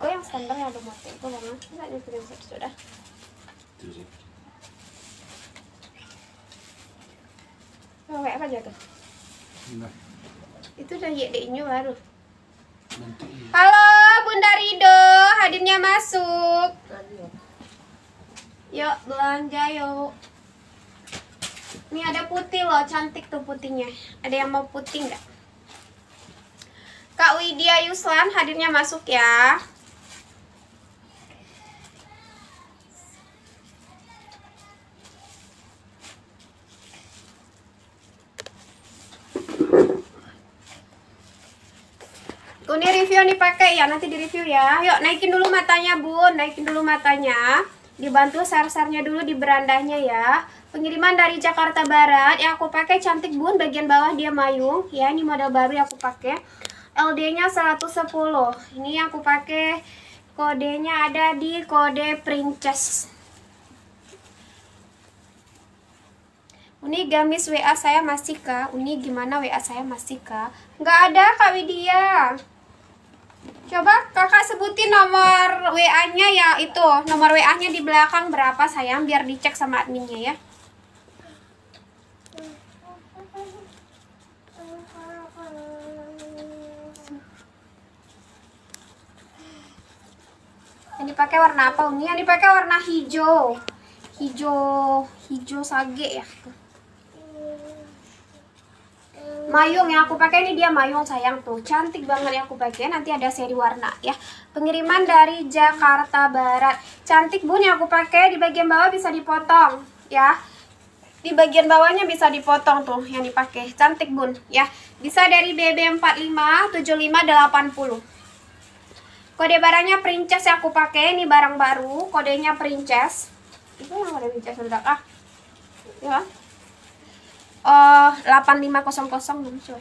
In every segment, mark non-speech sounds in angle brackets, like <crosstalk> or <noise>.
Oh yang standar yang ada motif itu mana? Enggak ada yang sudah Terus Mau apa aja tuh? Enggak Itu dari adiknya baru Nanti. Iya. Halo Bunda Rido Hadirnya masuk Yuk belanja yuk Ini ada putih loh Cantik tuh putihnya Ada yang mau putih nggak? Kak Widya Yuslan hadirnya masuk ya yang dipakai ya nanti di review ya yuk naikin dulu matanya bun naikin dulu matanya dibantu sar-sarnya dulu di berandanya ya pengiriman dari Jakarta Barat yang aku pakai cantik bun bagian bawah dia mayung ya ini model baru yang aku pakai LD nya 110 ini yang aku pakai kodenya ada di kode princess Uni gamis WA saya masih kak Uni gimana WA saya masih kak Gak ada kak Widya Coba kakak sebutin nomor WA-nya ya itu. Nomor WA-nya di belakang berapa sayang biar dicek sama adminnya ya. Yang pakai warna apa Ini Yang dipakai warna hijau. Hijau, hijau sage ya. Mayung yang aku pakai ini dia mayung sayang tuh Cantik banget yang aku pakai Nanti ada seri warna ya Pengiriman dari Jakarta Barat Cantik bun yang aku pakai Di bagian bawah bisa dipotong ya di bagian bawahnya bisa dipotong tuh yang dipakai cantik bun ya bisa dari BB 45 75 80 kode barangnya princess yang aku pakai ini barang baru kodenya princess itu yang kode princess sudah ah ya 8500 coy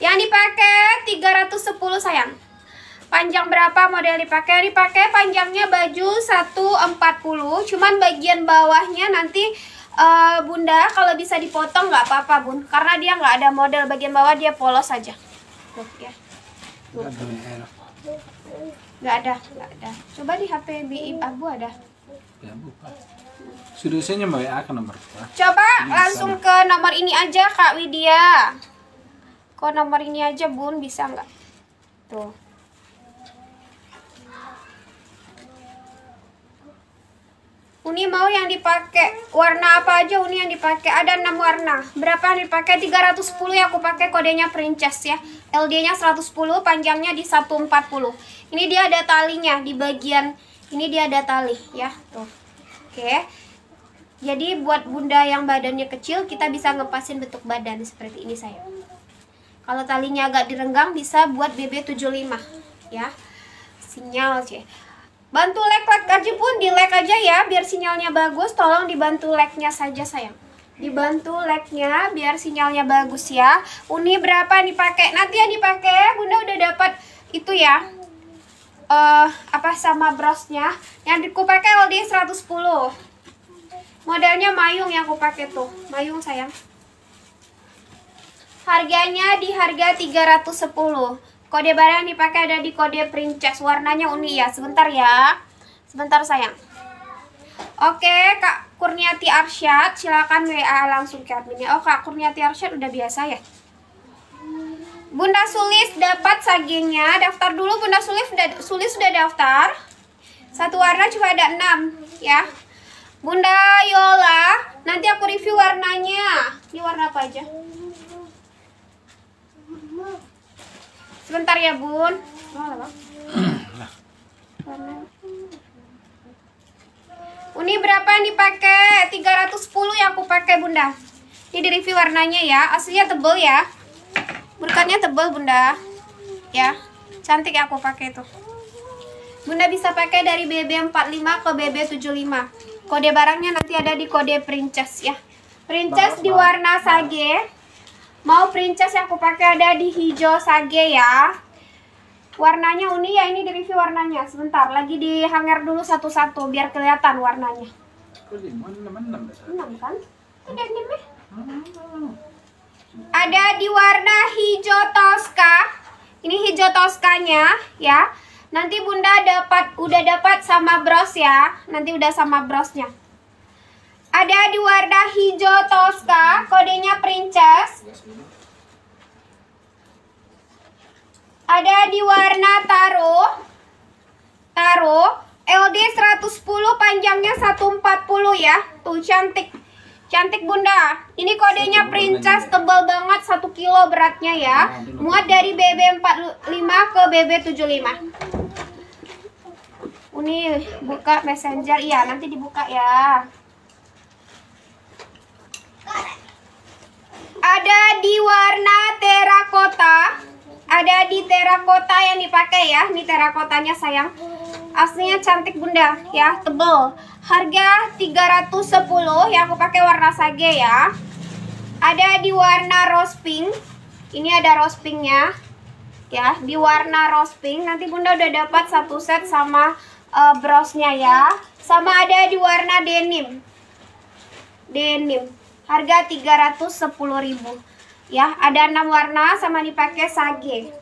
yang dipakai 310 sayang panjang berapa model dipakai dipakai panjangnya baju 140 cuman bagian bawahnya nanti uh, bunda kalau bisa dipotong nggak apa-apa bun karena dia nggak ada model bagian bawah dia polos saja ya nggak ada nggak ada coba di HP bi abu ada ya, sudah nyoba mbak ke nomor berapa? Coba ini langsung sana. ke nomor ini aja Kak Widya. Ke nomor ini aja Bun bisa nggak? Tuh. Uni mau yang dipakai warna apa aja Uni yang dipakai ada enam warna berapa yang dipakai 310 ya aku pakai kodenya princess ya LD nya 110 panjangnya di 140 ini dia ada talinya di bagian ini dia ada tali ya tuh oke jadi buat bunda yang badannya kecil kita bisa ngepasin bentuk badan seperti ini sayang. Kalau talinya agak direnggang bisa buat BB 75 ya. Sinyal sih. Bantu lek-lek aja pun di lek aja ya biar sinyalnya bagus. Tolong dibantu leknya saja sayang. Dibantu leknya biar sinyalnya bagus ya. Uni berapa nih pakai? Nanti ya dipakai. Ya. Bunda udah dapat itu ya. Eh uh, apa sama brosnya yang aku pakai LD 110 Modelnya mayung yang aku pakai tuh. Mayung sayang. Harganya di harga 310. Kode barang yang dipakai ada di kode princess. Warnanya unik ya. Sebentar ya. Sebentar sayang. Oke, Kak Kurniati Arsyad, silakan WA langsung ke adminnya. Oh, Kak Kurniati Arsyad udah biasa ya. Bunda Sulis dapat sagingnya. Daftar dulu Bunda Sulis sudah Sulis sudah daftar. Satu warna cuma ada 6 ya. Bunda Yola, nanti aku review warnanya. Ini warna apa aja? Sebentar ya, Bun. Ini berapa yang dipakai? 310 yang aku pakai, Bunda. Ini di review warnanya ya. Aslinya tebel ya. Berkatnya tebel, Bunda. Ya. Cantik ya aku pakai itu. Bunda bisa pakai dari BB45 ke BB75. Kode barangnya nanti ada di kode princess ya. Princess bagus, di warna nah. sage. Mau princess yang aku pakai ada di hijau sage ya. Warnanya unik ya, ini di review warnanya. Sebentar, lagi di hanger dulu satu-satu biar kelihatan warnanya. Ada kan? hmm. Ada di warna hijau toska. Ini hijau toskanya ya. Nanti Bunda dapat udah dapat sama bros ya. Nanti udah sama brosnya. Ada di warna hijau Tosca, kodenya Princess. Ada di warna Taro. Taro LD 110 panjangnya 140 ya. Tuh cantik. Cantik bunda, ini kodenya princess tebal banget satu kilo beratnya ya nah, Muat dari BB45 ke BB75 Ini buka messenger, iya nanti dibuka ya Ada di warna terakota Ada di terakota yang dipakai ya Ini terakotanya sayang Aslinya cantik bunda ya, tebel Harga 310 yang aku pakai warna sage ya. Ada di warna rose pink. Ini ada rose pinknya. Ya, di warna rose pink. Nanti Bunda udah dapat satu set sama uh, brosnya ya. Sama ada di warna denim. Denim. Harga 310.000. Ya, ada enam warna sama dipakai sage.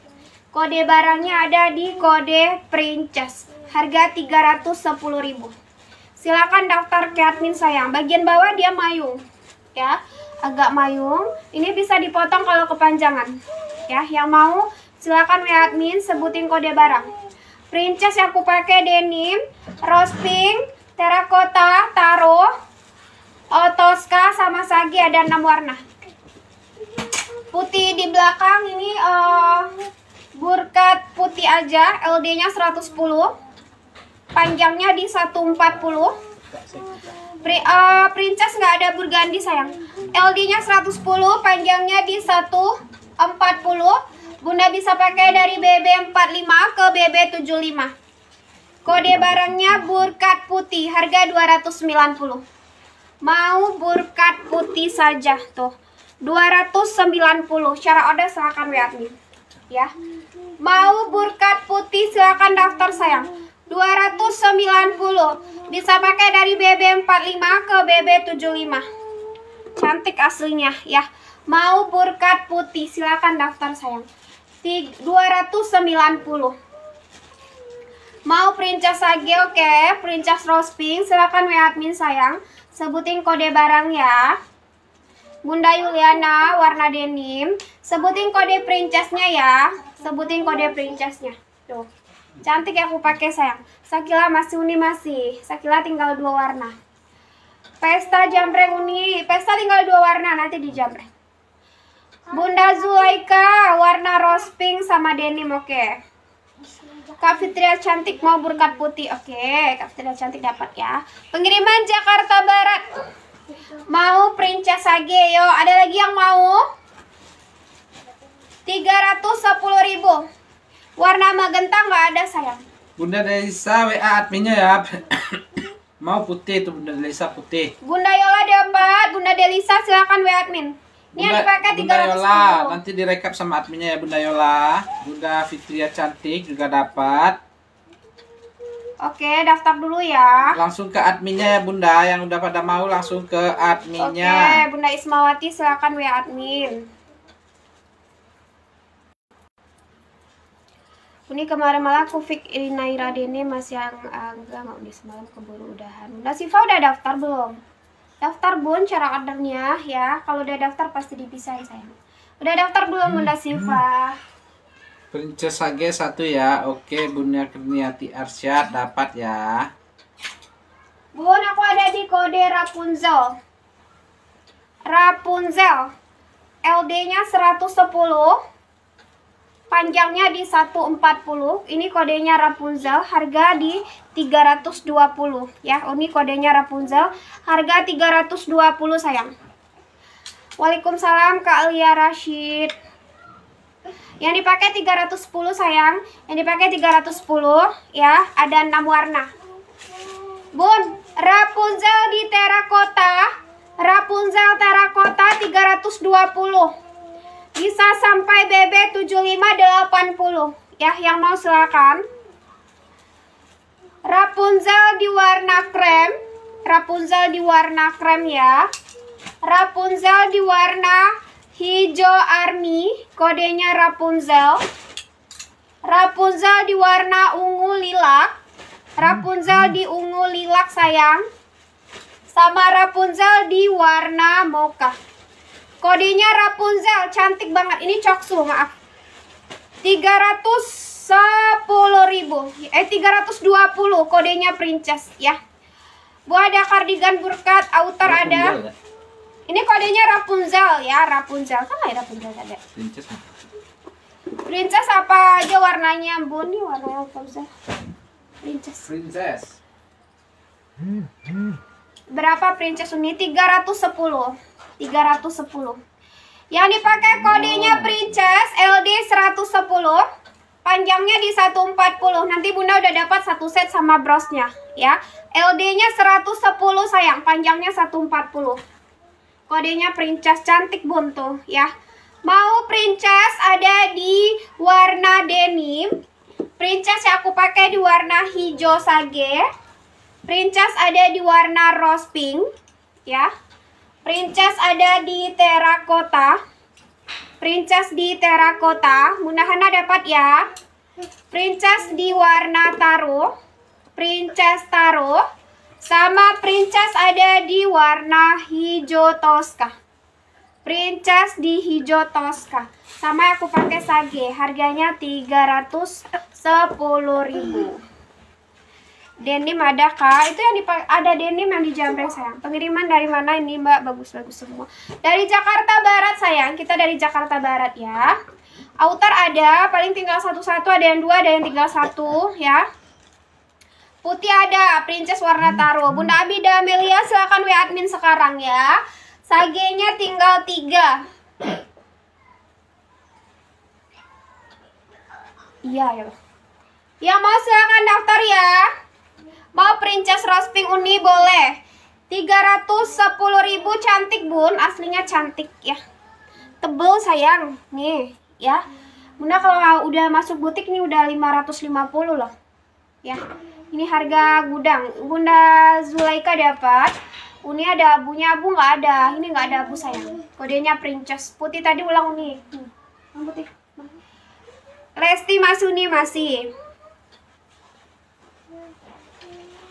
Kode barangnya ada di kode Princess. Harga 310.000. Silakan daftar ke admin sayang. Bagian bawah dia mayung. Ya, agak mayung. Ini bisa dipotong kalau kepanjangan. Ya, yang mau silakan ke admin sebutin kode barang. Princess yang aku pakai denim, rose pink, terakota, taro, otoska sama sagi ada enam warna. Putih di belakang ini uh, burkat putih aja, LD-nya 110 panjangnya di 140 Pri, uh, princess nggak ada burgandi sayang LD nya 110 panjangnya di 140 bunda bisa pakai dari BB 45 ke BB 75 kode barangnya burkat putih harga 290 mau burkat putih saja tuh 290 cara order silahkan WA nih. ya mau burkat putih silahkan daftar sayang 290 bisa pakai dari BB45 ke BB75 cantik aslinya ya mau burkat putih silahkan daftar sayang 290 mau princess lagi oke okay. princess rose pink silahkan we admin sayang sebutin kode barang ya Bunda Yuliana warna denim sebutin kode princessnya ya sebutin kode princessnya tuh Cantik ya aku pakai sayang. Sakila masih uni masih. Sakila tinggal dua warna. Pesta jamreng uni. Pesta tinggal dua warna nanti di jamreng. Bunda Zulaika warna rose pink sama denim oke. Okay. Kak Fitria cantik mau burkat putih oke. Okay. Kak Fitria cantik dapat ya. Pengiriman Jakarta Barat. Mau princess Age yo. Ada lagi yang mau? 310 ribu Warna magenta nggak ada sayang. Bunda Desa WA adminnya ya. <coughs> Mau putih tuh Bunda Delisa putih. Bunda Yola dapat, Bunda Delisa silakan WA admin. Ini Bunda, yang dipakai 300 Bunda Yola, nanti direkap sama adminnya ya Bunda Yola. Bunda Fitria cantik juga dapat. Oke, daftar dulu ya. Langsung ke adminnya ya Bunda, yang udah pada mau langsung ke adminnya. Oke, Bunda Ismawati silakan WA admin. ini kemarin malah aku fix Irina Iradini masih yang agak nggak mau di semalam keburu udahan. Udah Siva udah daftar belum? Daftar bun cara ordernya ya. Kalau udah daftar pasti dipisahin sayang. Udah daftar belum Bunda hmm. Siva? Princess Sage satu ya. Oke, Bunda Kurniati Arsyad dapat ya. Bun, aku ada di kode Rapunzel. Rapunzel. LD-nya 110. Panjangnya di 140, ini kodenya Rapunzel, harga di 320 ya. Ini kodenya Rapunzel, harga 320 sayang. Waalaikumsalam Kak Lia Rashid. Yang dipakai 310 sayang, yang dipakai 310 ya, ada 6 warna. Bun, Rapunzel di terakota, Rapunzel terakota 320 bisa sampai BB 7580 ya yang mau silakan Rapunzel di warna krem Rapunzel di warna krem ya Rapunzel di warna hijau army kodenya Rapunzel Rapunzel di warna ungu lilak Rapunzel di ungu lilak sayang sama Rapunzel di warna mocha Kodenya Rapunzel, cantik banget. Ini Coksu, maaf. ribu. Eh 320 kodenya Princess ya. Bu ada kardigan burkat, outer Rapunzel, ada. Ya? Ini kodenya Rapunzel ya, Rapunzel. Kan ada Rapunzel ada. Princess. Princess apa aja warnanya, Bun? Ini warna Rapunzel. Princess. Princess. Berapa Princess ini? 310. 310 yang dipakai kodenya Princess LD 110 panjangnya di 140 nanti bunda udah dapat satu set sama brosnya ya LD nya 110 sayang panjangnya 140 kodenya Princess cantik buntu ya mau Princess ada di warna denim Princess yang aku pakai di warna hijau sage. Princess ada di warna rose pink, ya. Princess ada di terakota. Princess di terakota. Munahana dapat ya. Princess di warna taro. Princess taro. Sama princess ada di warna hijau toska. Princess di hijau toska. Sama aku pakai sage. Harganya 310 ribu. Denim ada kak? Itu yang dipakai ada denim yang dijamret sayang. Pengiriman dari mana ini mbak? Bagus-bagus semua. Dari Jakarta Barat sayang. Kita dari Jakarta Barat ya. Outer ada, paling tinggal satu-satu, ada yang dua, ada yang tinggal satu ya. Putih ada, Princess warna taro. Bunda Abida Amelia silakan WA admin sekarang ya. Sagenya tinggal tiga. Iya ya. Yang mau silakan daftar ya. Mau princess roasting uni boleh. 310 ribu cantik bun, aslinya cantik ya. Tebel sayang, nih ya. Bunda kalau udah masuk butik nih udah 550 loh. Ya. Ini harga gudang. Bunda Zulaika dapat. Uni ada abunya abu nggak ada. Ini nggak ada abu sayang. Kodenya princess. Putih tadi ulang Uni. resti putih. Lesti Masuni masih.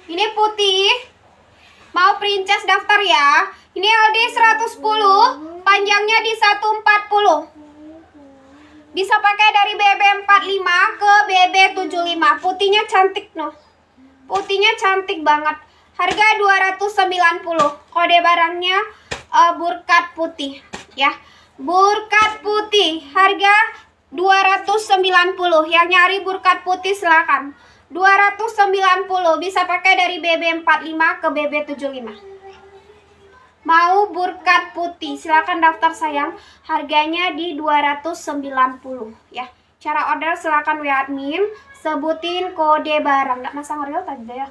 Ini putih. Mau princess daftar ya. Ini LD 110, panjangnya di 140. Bisa pakai dari BB 45 ke BB 75. Putihnya cantik noh. Putihnya cantik banget. Harga 290. Kode barangnya uh, burkat putih ya. Burkat putih harga 290. Yang nyari burkat putih silakan. 290 bisa pakai dari BB45 ke BB75 mau burkat putih silahkan daftar sayang harganya di 290 ya cara order silahkan WA admin sebutin kode barang nggak masang real tadi ya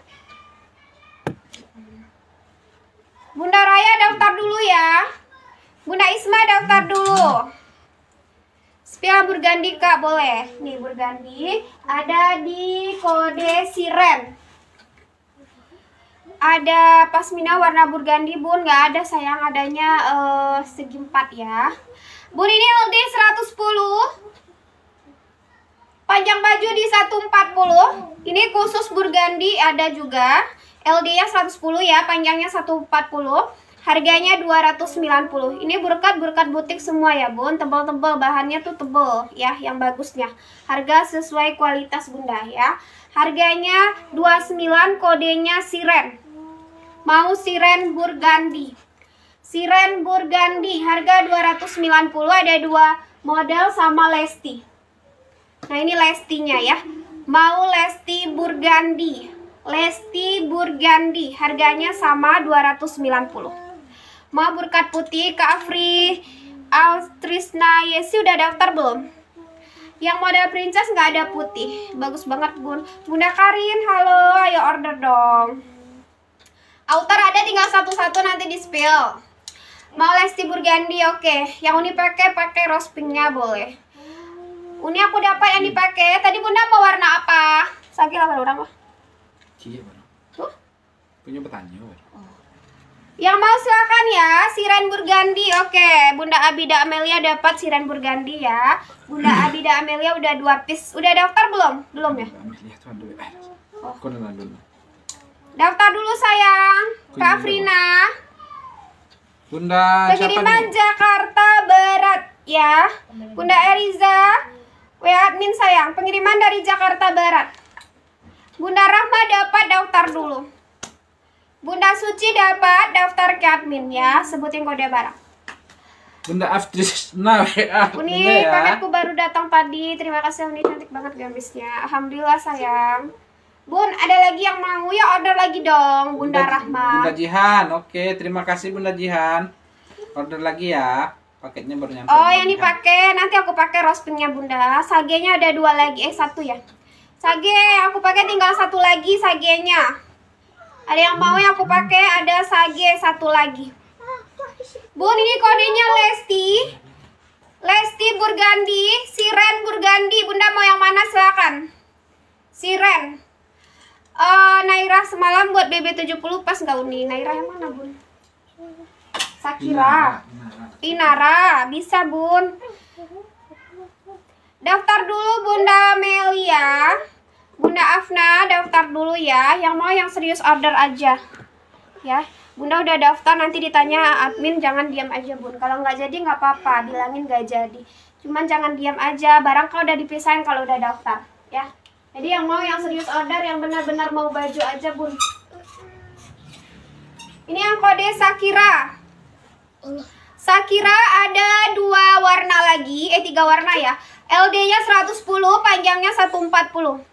Bunda Raya daftar dulu ya Bunda Isma daftar dulu Spia burgandi kak boleh. Nih burgandi ada di kode siren. Ada pasmina warna burgandi bun nggak ada sayang adanya uh, segi empat ya. Bun ini LD 110. Panjang baju di 140. Ini khusus burgandi ada juga. LD-nya 110 ya, panjangnya 140. Harganya 290. Ini berkat-berkat butik semua ya, Bun. Tebal-tebal bahannya tuh tebal ya yang bagusnya. Harga sesuai kualitas Bunda ya. Harganya 29, kodenya siren. Mau siren burgandi. Siren burgandi harga 290 ada dua model sama Lesti. Nah, ini Lestinya ya. Mau Lesti burgandi. Lesti burgandi harganya sama 290. Mau berkat putih Kak Afri Altrisna Yesi udah daftar belum? Yang model princess nggak ada putih Bagus banget Gun Bunda Karin halo ayo order dong Outer ada tinggal satu-satu nanti di spill Mau Lesti Burgandi oke okay. Yang Uni pakai pakai rose pinknya boleh Uni aku dapat yang dipakai Tadi Bunda mau warna apa? Sakit lah orang lah Iya Punya petanya yang mau silakan ya, siran Burgandi. Oke, Bunda Abida Amelia dapat siran Burgandi ya. Bunda <clears throat> Abida Amelia udah dua piece. Udah daftar belum? Belum ya? Daftar dulu sayang. Kak Frina. Bunda Pengiriman Jakarta Barat ya. Bunda Eriza. We admin sayang, pengiriman dari Jakarta Barat. Bunda Rahma dapat daftar dulu. Bunda Suci dapat daftar ke admin ya, sebutin kode barang. Bunda Aftris nah WA. Ya, Uni, ya. paketku baru datang padi. Terima kasih Uni, cantik banget gamisnya. Alhamdulillah sayang. Bun, ada lagi yang mau ya order lagi dong, Bunda, Bunda Rahma. Bunda Jihan, oke, terima kasih Bunda Jihan. Order lagi ya. Paketnya baru nyampe. Oh, yang dipakai nanti aku pakai rospingnya Bunda. Sagenya ada dua lagi, eh satu ya. Sage, aku pakai tinggal satu lagi sagenya. Ada yang mau yang aku pakai, ada sage satu lagi. Bun, ini kodenya Lesti. Lesti Burgandi, Siren Burgandi. Bunda mau yang mana silakan. Siren. Uh, Naira semalam buat BB70 pas enggak Uni. Naira yang mana, Bun? Sakira. Inara, bisa, Bun. Daftar dulu Bunda Melia. Bunda Afna daftar dulu ya. Yang mau yang serius order aja. Ya. Bunda udah daftar nanti ditanya admin jangan diam aja bun. Kalau nggak jadi nggak apa-apa, bilangin nggak jadi. Cuman jangan diam aja. Barang kalau udah dipisahin kalau udah daftar, ya. Jadi yang mau yang serius order yang benar-benar mau baju aja bun. Ini yang kode Sakira. Sakira ada dua warna lagi, eh tiga warna ya. LD-nya 110, panjangnya 140.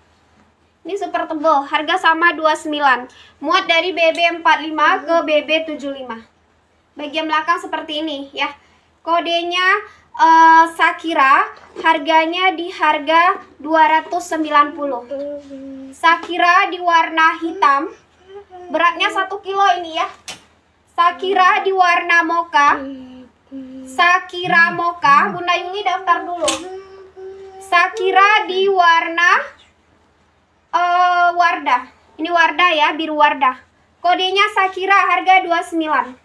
Ini super tebal, harga sama 29. Muat dari BB45 ke BB75. Bagian belakang seperti ini ya. Kodenya uh, Sakira, harganya di harga 290. Sakira di warna hitam. Beratnya 1 kilo ini ya. Sakira di warna moka. Sakira moka, Bunda Yuli daftar dulu. Sakira di warna uh, Wardah. Ini Wardah ya, biru Wardah. Kodenya Sakira harga 29.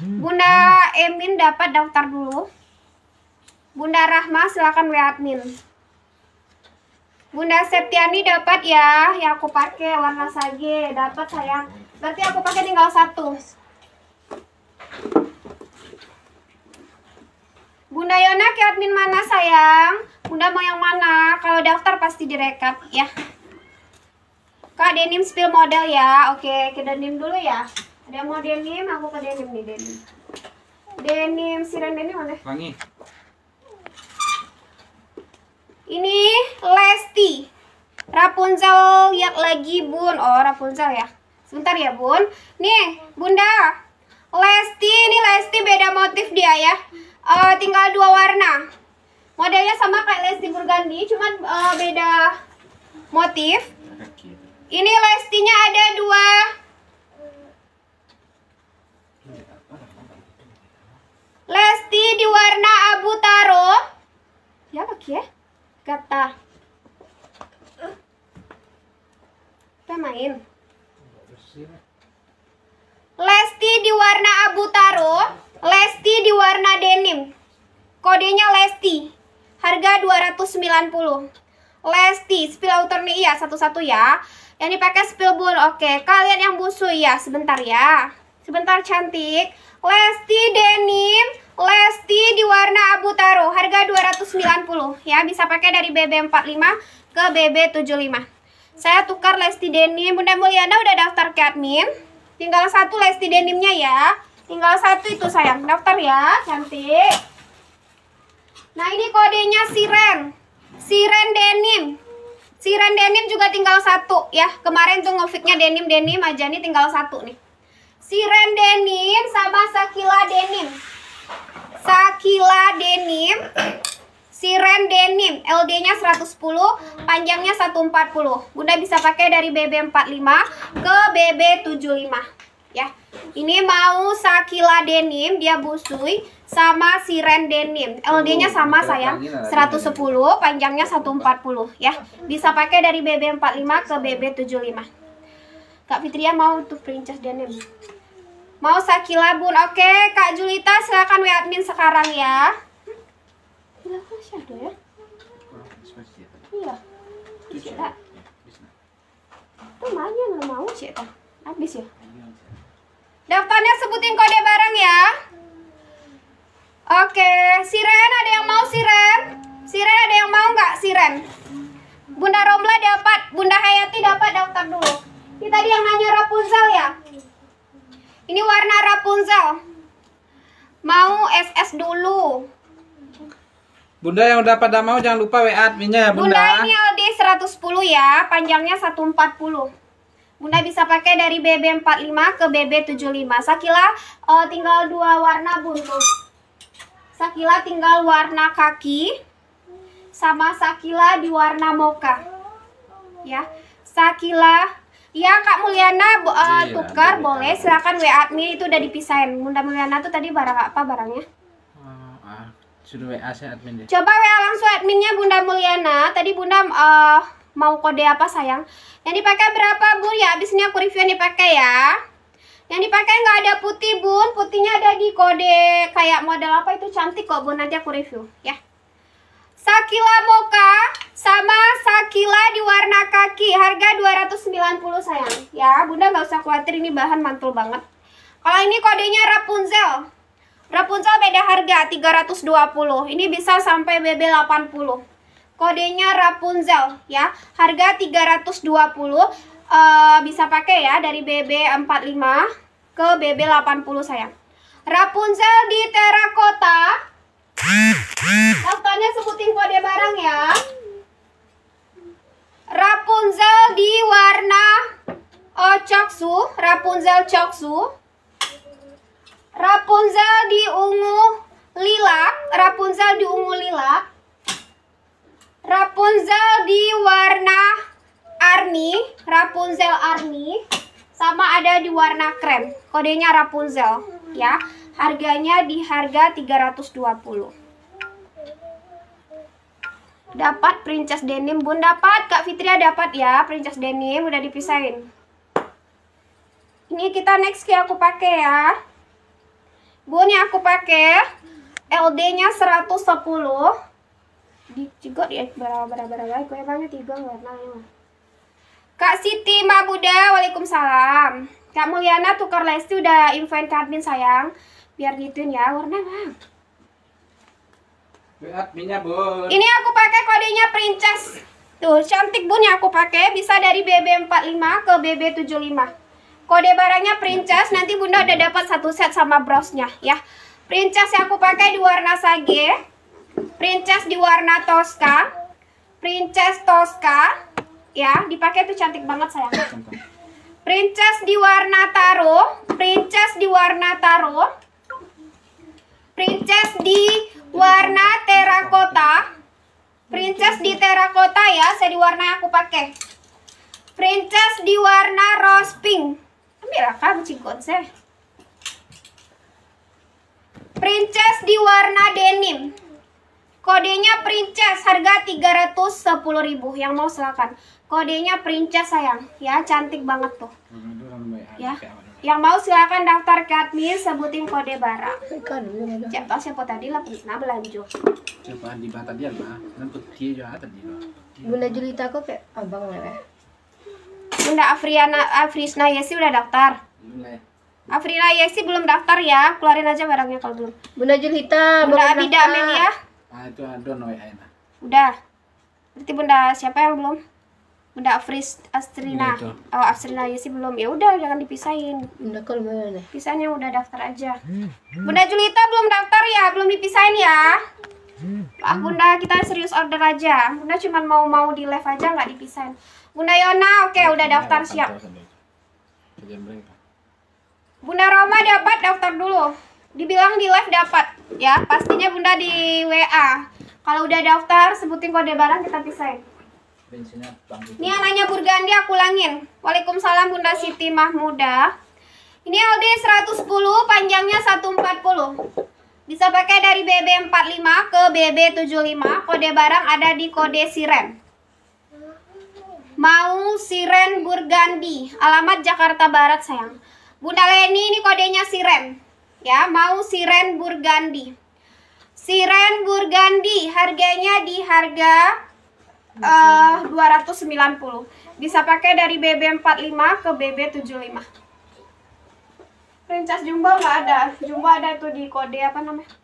Hmm. Bunda Emin dapat daftar dulu. Bunda Rahma silakan WA admin. Bunda Septiani dapat ya, yang aku pakai warna sage dapat sayang. Berarti aku pakai tinggal satu. Bunda Yona ke admin mana sayang? Bunda mau yang mana? Kalau daftar pasti direkap ya. Kak denim spill model ya. Oke, ke denim dulu ya. Ada yang mau denim, aku ke denim nih denim. Denim siren denim mana? Wangi. Ini Lesti. Rapunzel lihat lagi, Bun. Oh, Rapunzel ya. Sebentar ya, Bun. Nih, Bunda. Lesti, ini Lesti beda motif dia ya. Uh, tinggal dua warna. Modelnya sama kayak Lesti Burgandi, cuman uh, beda motif. Ini lestinya ada dua. Lesti di warna abu taro. Ya ya? Kata. Kita main. Lesti di warna abu taro. Lesti di warna denim. Kodenya Lesti. Harga 290. Lesti, spill outer nih ya iya, satu-satu ya. Yang dipakai spill bun, oke. Kalian yang busu ya, sebentar ya. Sebentar cantik. Lesti denim, Lesti di warna abu taro, harga 290 ya. Bisa pakai dari BB45 ke BB75. Saya tukar Lesti denim. Bunda Mulyana udah daftar ke admin. Tinggal satu Lesti denimnya ya. Tinggal satu itu sayang, daftar ya, cantik. Nah ini kodenya siren Siren denim. Siren denim juga tinggal satu ya. Kemarin tuh ngefitnya denim-denim aja nih tinggal satu nih. Siren denim sama sakila denim. Sakila denim. Siren denim, LD-nya 110, panjangnya 140. Bunda bisa pakai dari BB45 ke BB75 ya. Ini mau Sakila denim, dia busui sama siren denim. LD-nya oh, sama sayang, 110, panjangnya 140 ya. Bisa pakai dari BB45 ke BB75. Kak Fitria mau tuh princess denim. Mau Sakila Bun. Oke, Kak Julita silakan we admin sekarang ya. Gila, masih ada ya? Iya. Bisa. mau sih, habis ya. Daftarnya sebutin kode barang ya. Oke, Siren ada yang mau Siren? Siren ada yang mau nggak Siren? Bunda Romla dapat, Bunda Hayati dapat daftar dulu. Ini tadi yang nanya Rapunzel ya. Ini warna Rapunzel. Mau SS dulu. Bunda yang udah pada mau jangan lupa WA adminnya ya Bunda. Bunda ini LD 110 ya, panjangnya 140. Bunda bisa pakai dari BB45 ke BB75. Sakila uh, tinggal dua warna buntu. Sakila tinggal warna kaki sama Sakila di warna moka. Ya. Sakila Ya Kak Mulyana uh, tukar iya, boleh silakan WA admin itu udah dipisahin. Bunda Mulyana tuh tadi barang apa barangnya? Eh, ah, WA admin deh. Coba WA langsung adminnya Bunda Mulyana. Tadi Bunda uh, Mau kode apa sayang? Yang dipakai berapa bun? Ya abis ini aku review yang dipakai ya. Yang dipakai nggak ada putih bun, putihnya ada di kode kayak model apa itu cantik kok bun nanti aku review ya. Sakila Moka sama Sakila di warna kaki harga 290 sayang ya bunda nggak usah khawatir ini bahan mantul banget. Kalau ini kodenya Rapunzel. Rapunzel beda harga 320. Ini bisa sampai BB 80 kodenya Rapunzel ya. Harga 320 e, eh, bisa pakai ya dari BB45 ke BB80 saya Rapunzel di terakota. Dokternya sebutin kode barang ya. Rapunzel di warna oh, Rapunzel coksu. Rapunzel di ungu lilak, Rapunzel di ungu lilak. Rapunzel di warna Army, Rapunzel Army sama ada di warna krem. Kodenya Rapunzel ya. Harganya di harga 320. Dapat princess denim bun dapat Kak Fitria dapat ya princess denim udah dipisahin Ini kita next ke aku pakai ya Bun yang aku pakai LD nya 110 di dicegot ya berapa berapa berapa kue banyak tiga warna ya Kak Siti Mabuda, Waalaikumsalam. Kak Mulyana tukar lesti udah invent ke admin sayang. Biar gituin ya warna bang. Adminnya bun. Ini aku pakai kodenya princess. Tuh cantik bun yang aku pakai bisa dari BB45 ke BB75. Kode barangnya princess nanti bunda udah dapat satu set sama brosnya ya. Princess yang aku pakai di warna sage Princess di warna Tosca. Princess Tosca. Ya, dipakai tuh cantik banget sayang. Princess di warna taro. Princess di warna taro. Princess di warna terakota. Princess di terakota ya, saya di warna yang aku pakai. Princess di warna rose pink. ambil apa kucing konser. Princess di warna denim. Kodenya Princess, harga 310.000. Yang mau silakan. Kodenya Princess sayang, ya cantik banget tuh. Ya. Yang mau silakan daftar ke admin sebutin kode barang. Cepat siapa tadi lapis nah belanjut. Cepat di bawah tadi lah, nanti dia juga tadi lah. Bunda Julita kok kayak abang lah. Bunda Afriana Afrisna Yesi udah daftar. Belum Afrina Yesi belum daftar ya, keluarin aja barangnya kalau belum. Bunda Julita, Bunda Abida Amelia. Nah, itu adon ah, ya, aina. Udah. Berarti Bunda siapa yang belum? Bunda Afris Astrina. Gitu. Oh, Astrina ya sih belum. Ya udah jangan dipisahin. Bunda kalau mana? Pisahnya udah daftar aja. Hmm, hmm. Bunda Julita belum daftar ya, belum dipisahin ya. Ah, Bunda kita serius order aja. Bunda cuma mau mau di live aja nggak dipisahin. Bunda Yona, oke okay, iya, udah iya, daftar siap. Bunda Roma dapat daftar dulu. Dibilang di live dapat ya pastinya bunda di WA kalau udah daftar sebutin kode barang kita pisahin ini anaknya Burgandi aku ulangin Waalaikumsalam Bunda Siti Mahmuda ini LD 110 panjangnya 140 bisa pakai dari BB45 ke BB75 kode barang ada di kode siren mau siren Burgandi alamat Jakarta Barat sayang Bunda Leni ini kodenya siren ya mau siren burgandi siren burgandi harganya di harga eh, uh, 290 bisa pakai dari BB45 ke BB75 rincas jumbo nggak ada jumbo ada tuh di kode apa namanya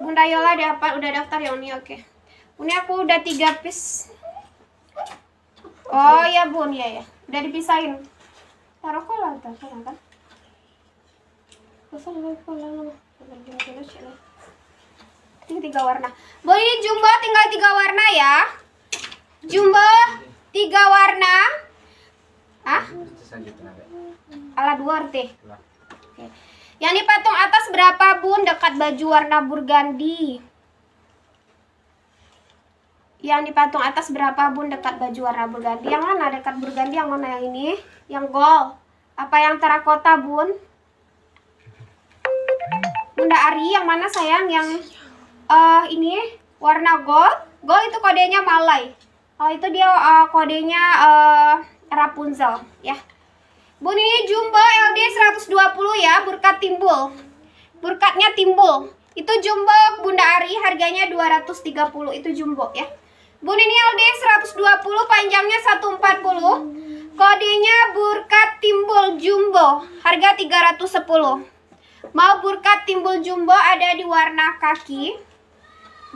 Bunda Yola apa? udah daftar ya Uni oke okay. Uni aku udah tiga piece Oh ya Bun ya ya udah dipisahin taruh kolam sana kan masa mau kolam tinggal tiga warna boy jumbo tinggal tiga warna ya jumbo tiga warna ah ala dua arti yang di patung atas berapa bun dekat baju warna burgandi yang di patung atas berapa bun dekat baju warna berganti yang mana dekat berganti yang mana yang ini yang gold apa yang terakota bun bunda Ari yang mana sayang yang uh, ini warna gold gold itu kodenya malai oh, itu dia uh, kodenya uh, Rapunzel ya bun ini jumbo LD 120 ya burkat timbul burkatnya timbul itu jumbo bunda Ari harganya 230 itu jumbo ya Bun ini LD 120 panjangnya 140 Kodenya burkat timbul jumbo Harga 310 Mau burkat timbul jumbo ada di warna kaki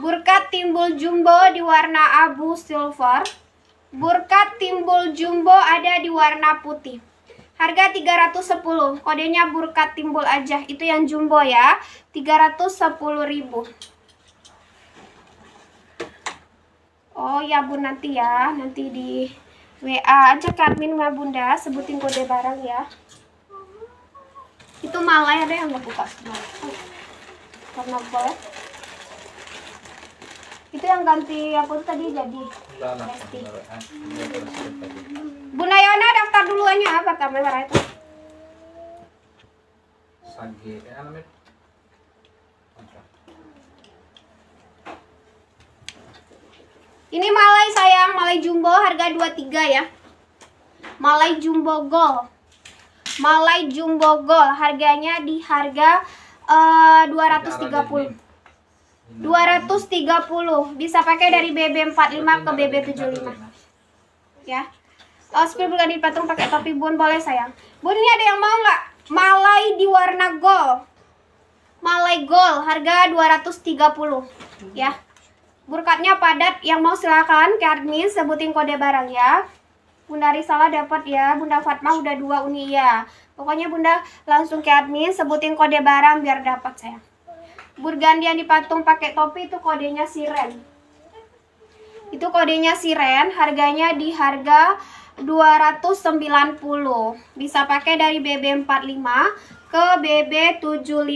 Burkat timbul jumbo di warna abu silver Burkat timbul jumbo ada di warna putih Harga 310 Kodenya burkat timbul aja Itu yang jumbo ya 310 ribu Oh ya bun nanti ya, nanti di WA aja Karmin admin sama bunda, sebutin kode barang ya. Itu malah ada yang buka semua. karena boleh. Itu yang ganti aku tuh tadi jadi. Bunda Yona daftar ya apa tambah barang itu? Sage, eh, Ini malai sayang, malai jumbo harga 23 ya. Malai jumbo gold. Malai jumbo gold harganya di harga uh, 230. 230 bisa pakai dari BB45 ke BB75 ya oh, spill bukan di patung pakai topi bun boleh sayang bun ini ada yang mau nggak malai di warna gold malai gold harga 230 ya Burkatnya padat, yang mau silakan ke admin sebutin kode barang ya. Bunda Risala dapat ya, Bunda Fatma udah dua uni ya. Pokoknya Bunda langsung ke admin sebutin kode barang biar dapat saya. Burgandi yang dipatung pakai topi itu kodenya siren. Itu kodenya siren, harganya di harga 290. Bisa pakai dari BB45 ke BB75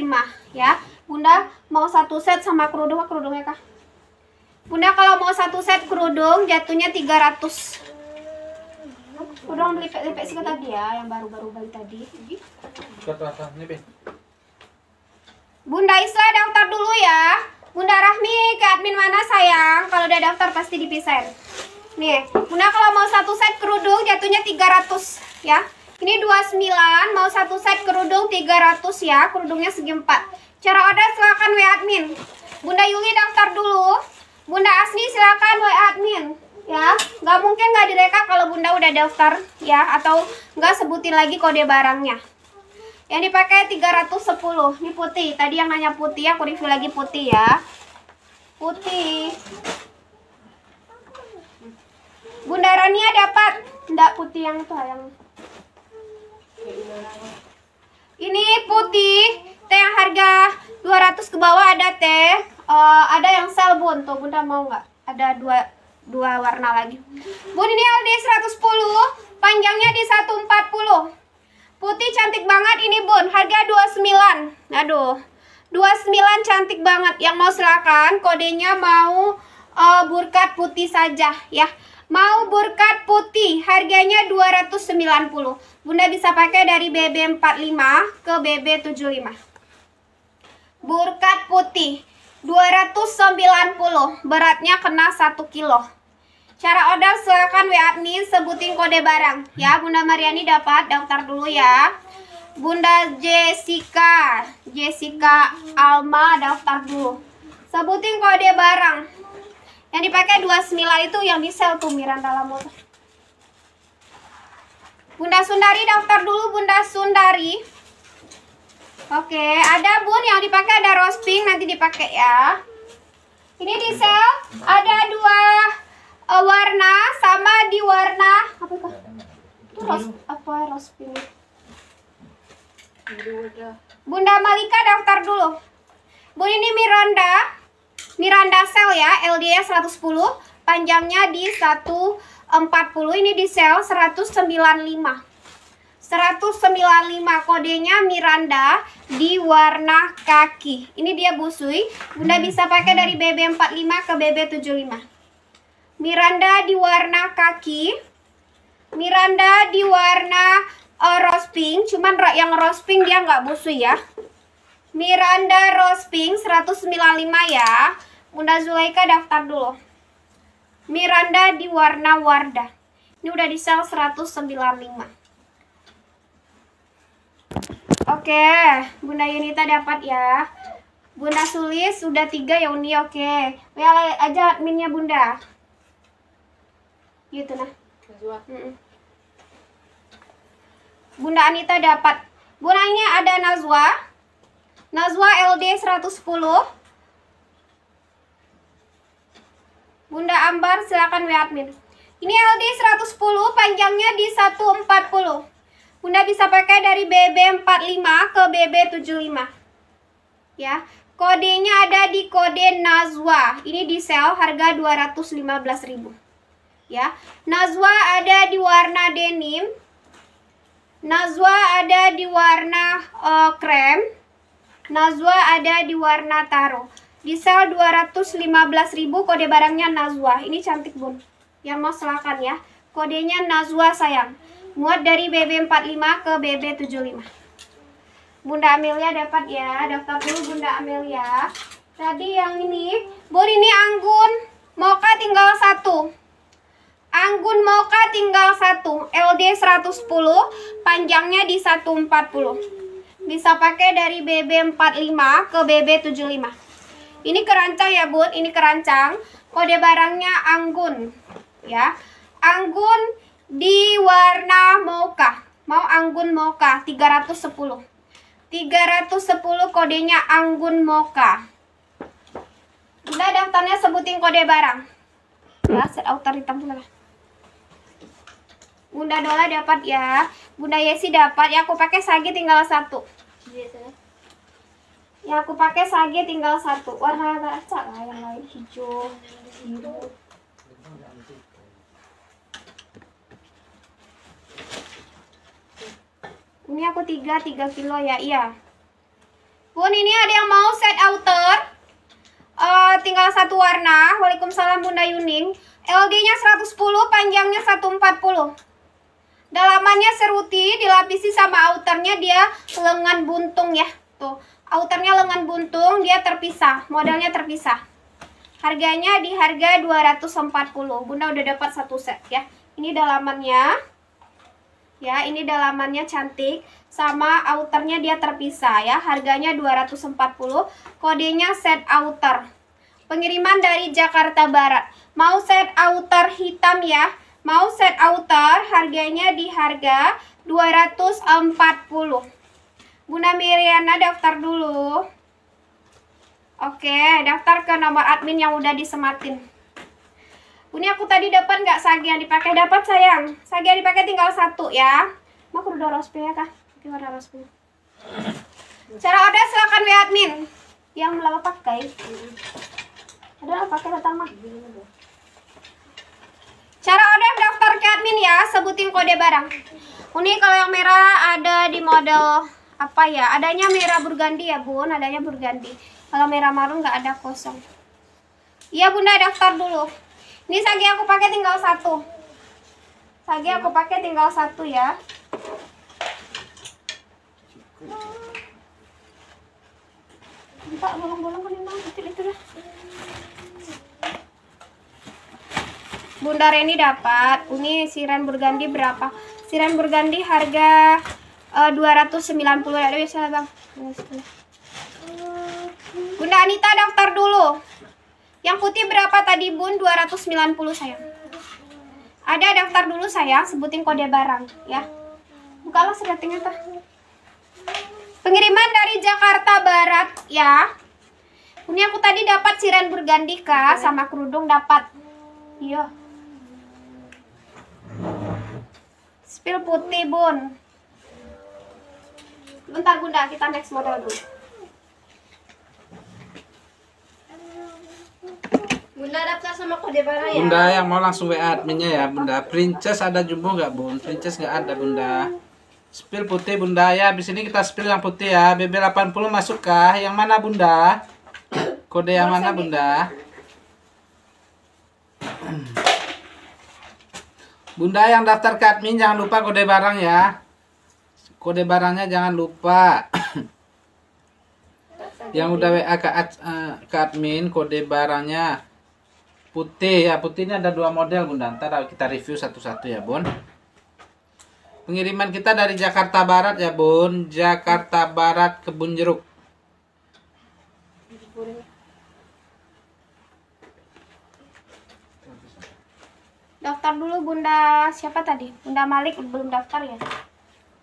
ya. Bunda mau satu set sama kerudung, kerudungnya kah? Bunda kalau mau satu set kerudung jatuhnya 300 Kerudung beli lipek sih tadi ya yang baru-baru beli tadi Bunda Isla daftar dulu ya Bunda Rahmi ke admin mana sayang kalau udah daftar pasti dipisahin Nih Bunda kalau mau satu set kerudung jatuhnya 300 ya ini 29 mau satu set kerudung 300 ya kerudungnya segi 4 cara order silakan WA admin Bunda Yuli daftar dulu Bunda Asni silakan WA admin ya Gak mungkin gak direka kalau bunda udah daftar ya atau gak sebutin lagi kode barangnya yang dipakai 310 ini putih tadi yang nanya putih aku review lagi putih ya putih bunda Rania dapat ndak putih yang itu yang ini putih teh yang harga 200 ke bawah ada teh uh, ada yang sel bun tuh bunda mau nggak ada dua dua warna lagi bun ini LD 110 panjangnya di 140 putih cantik banget ini bun harga 29 aduh 29 cantik banget yang mau silakan kodenya mau uh, burkat putih saja ya mau burkat putih harganya 290 bunda bisa pakai dari BB 45 ke BB 75 burkat putih 290 beratnya kena 1 kilo cara order silakan WA admin sebutin kode barang ya Bunda Mariani dapat daftar dulu ya Bunda Jessica Jessica Alma daftar dulu sebutin kode barang yang dipakai 29 itu yang di sel tuh dalam Lamur Bunda Sundari daftar dulu Bunda Sundari Oke, ada bun yang dipakai ada rose pink nanti dipakai ya. Ini di sel ada dua uh, warna sama di warna apa Tuh Itu rose apa rose pink? Bunda Malika daftar dulu. Bun ini Miranda. Miranda sel ya, LDS 110, panjangnya di 140, ini di sel 195. 195 kodenya Miranda di warna kaki. Ini dia busui. Bunda hmm. bisa pakai dari BB45 ke BB75. Miranda di warna kaki. Miranda di warna uh, rose pink. Cuman yang rose pink dia nggak busui ya. Miranda rose pink 195 ya. Bunda Zulaika daftar dulu. Miranda di warna wardah. Ini udah di sel 195. Oke, Bunda Yunita dapat ya. Bunda Sulis sudah tiga ya Uni, oke. Ya aja adminnya Bunda. Gitu nah. Bunda Anita dapat. Bundanya ada Nazwa. Nazwa LD 110. Bunda Ambar silakan WA admin. Ini LD 110 panjangnya di 140. Bunda bisa pakai dari BB45 ke BB75. Ya, kodenya ada di kode Nazwa. Ini di sale harga 215.000. Ya, Nazwa ada di warna denim. Nazwa ada di warna uh, krem. Nazwa ada di warna taro. Di sale 215.000 kode barangnya Nazwa. Ini cantik, Bun. Yang mau silakan ya. Kodenya Nazwa sayang. Muat dari BB45 ke BB75. Bunda Amelia dapat ya, daftar dulu Bunda Amelia. Tadi yang ini, Bun ini anggun, moka tinggal satu. Anggun moka tinggal satu, LD 110, panjangnya di 140. Bisa pakai dari BB45 ke BB75. Ini kerancang ya bun, ini kerancang. Kode barangnya anggun, ya. Anggun di warna mocha mau anggun mocha 310 310 kodenya anggun mocha udah daftarnya sebutin kode barang nah, set outer hitam lah Bunda Dola dapat ya Bunda Yesi dapat ya aku pakai sagi tinggal satu ya aku pakai sagi tinggal satu warna agak acak lah yang lain hijau biru Ini aku 3, 3 kilo ya, iya. Bun, ini ada yang mau set outer. Uh, tinggal satu warna. Waalaikumsalam Bunda Yuning. LD-nya 110, panjangnya 140. Dalamannya seruti, dilapisi sama outernya dia lengan buntung ya. Tuh, outernya lengan buntung, dia terpisah, modelnya terpisah. Harganya di harga 240. Bunda udah dapat satu set ya. Ini dalamannya ya ini dalamannya cantik sama outernya dia terpisah ya harganya 240 kodenya set outer pengiriman dari Jakarta Barat mau set outer hitam ya mau set outer harganya di harga 240 Bunda Miriana daftar dulu Oke daftar ke nomor admin yang udah disematin ini aku tadi dapat nggak sage yang dipakai? Dapat sayang. Sage yang dipakai tinggal satu ya. Mau kerudung rospe ya kah? Oke, warna rospe. Cara order silakan WA admin. Yang lama pakai. Ada apa pakai datang Cara order daftar ke admin ya, sebutin kode barang. Ini kalau yang merah ada di model apa ya? Adanya merah burgandi ya, Bun. Adanya burgandi. Kalau merah marun nggak ada kosong. Iya, Bunda daftar dulu. Ini sagi aku pakai tinggal satu. Sagi aku pakai tinggal satu ya. Pak, bolong-bolong kenimbang kan kecil itu dah. Bunda Reni dapat. Ini siran burgandi berapa? Siran burgandi harga eh, uh, 290 ya, bisa Bang. Bunda Anita daftar dulu. Yang putih berapa tadi bun? 290 sayang. Ada daftar dulu sayang, sebutin kode barang ya. Bukalah settingnya tah. Pengiriman dari Jakarta Barat ya. Ini aku tadi dapat siran bergandika sama kerudung dapat. Iya. Spill putih bun. Bentar bunda, kita next model dulu. Bunda daftar sama kode barang ya. Bunda yang mau langsung WA adminnya ya, Bunda. Princess ada jumbo nggak, Bun? Princess nggak ada, Bunda. Spill putih, Bunda. Ya, di ini kita spill yang putih ya. BB80 masuk kah? Yang mana, Bunda? Kode yang mana, Bunda? Bunda yang daftar ke admin jangan lupa kode barang ya. Kode barangnya jangan lupa yang udah WA ke, ad, eh, ke admin kode barangnya putih ya putih ini ada dua model bunda nah, ntar kita review satu-satu ya bun pengiriman kita dari Jakarta Barat ya bun Jakarta Barat kebun jeruk daftar dulu bunda siapa tadi bunda Malik belum daftar ya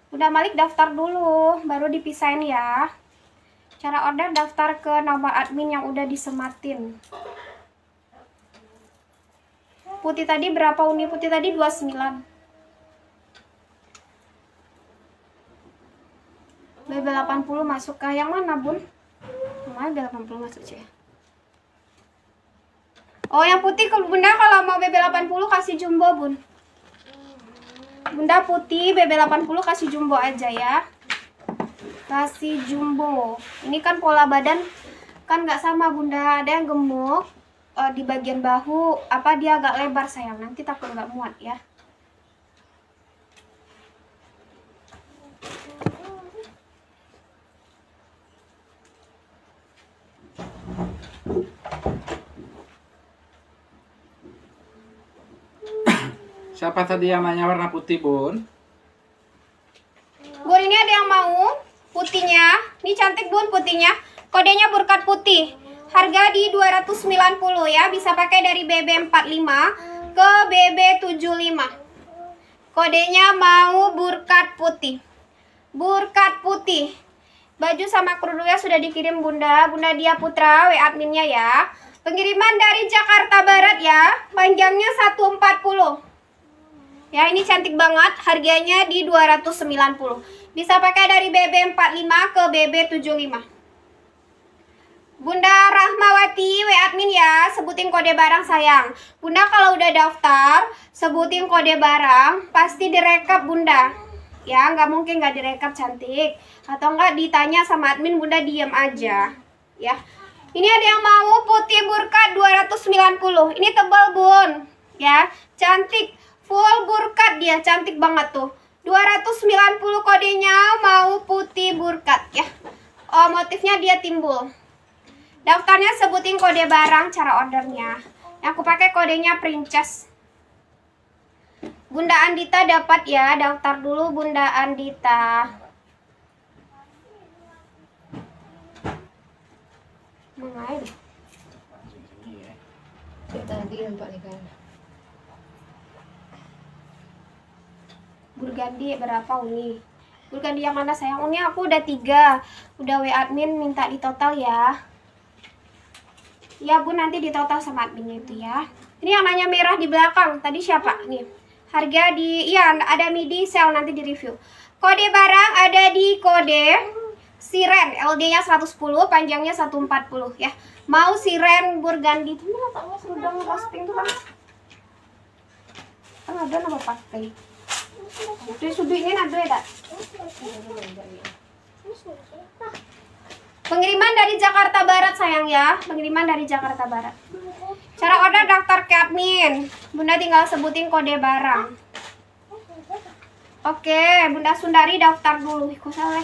bunda Malik daftar dulu baru dipisahin ya Cara order daftar ke nomor admin yang udah disematin. Putih tadi berapa uni? Putih tadi 29. BB80 masuk ke yang mana, Bun? Mana BB80 masuk, ya. Oh, yang putih ke Bunda kalau mau BB80 kasih jumbo, Bun. Bunda putih BB80 kasih jumbo aja ya kasih jumbo ini kan pola badan kan nggak sama bunda ada yang gemuk e, di bagian bahu apa dia agak lebar sayang nanti takut nggak muat ya Siapa tadi yang nanya warna putih, Bun? Bun, ini ada yang mau? Ini cantik bun putihnya. Kodenya burkat putih. Harga di 290 ya. Bisa pakai dari BB45 ke BB75. Kodenya mau burkat putih. Burkat putih. Baju sama kerudungnya sudah dikirim Bunda. Bunda Dia Putra, WA adminnya ya. Pengiriman dari Jakarta Barat ya. Panjangnya 140. Ya, ini cantik banget. Harganya di 290. Bisa pakai dari BB45 ke BB75. Bunda Rahmawati, W admin ya, sebutin kode barang sayang. Bunda kalau udah daftar, sebutin kode barang, pasti direkap Bunda. Ya, nggak mungkin nggak direkap cantik. Atau nggak ditanya sama admin, Bunda diem aja. Ya, ini ada yang mau putih burka 290. Ini tebal bun, ya, cantik, full burkat dia, cantik banget tuh. 290 kodenya mau putih burkat ya. Oh, motifnya dia timbul. Daftarnya sebutin kode barang cara ordernya. Yang aku pakai kodenya Princess. Bunda Andita dapat ya, daftar dulu Bunda Andita. Mengair. Kita nanti nih kan. Burgandi berapa uni? Burgandi yang mana sayang? Uni aku udah tiga. Udah W admin minta di total ya. Ya bu nanti di total sama admin itu ya. Ini yang nanya merah di belakang. Tadi siapa? Nih. Harga di, iya ada midi sale nanti di review. Kode barang ada di kode siren. LD-nya 110, panjangnya 140 ya. Mau siren burgandi. Ini letaknya serudang posting tuh kan. Kan ada nama partai. Pengiriman dari Jakarta Barat sayang ya, pengiriman dari Jakarta Barat. Cara order daftar ke admin. Bunda tinggal sebutin kode barang. Oke, Bunda Sundari daftar dulu. ikut saya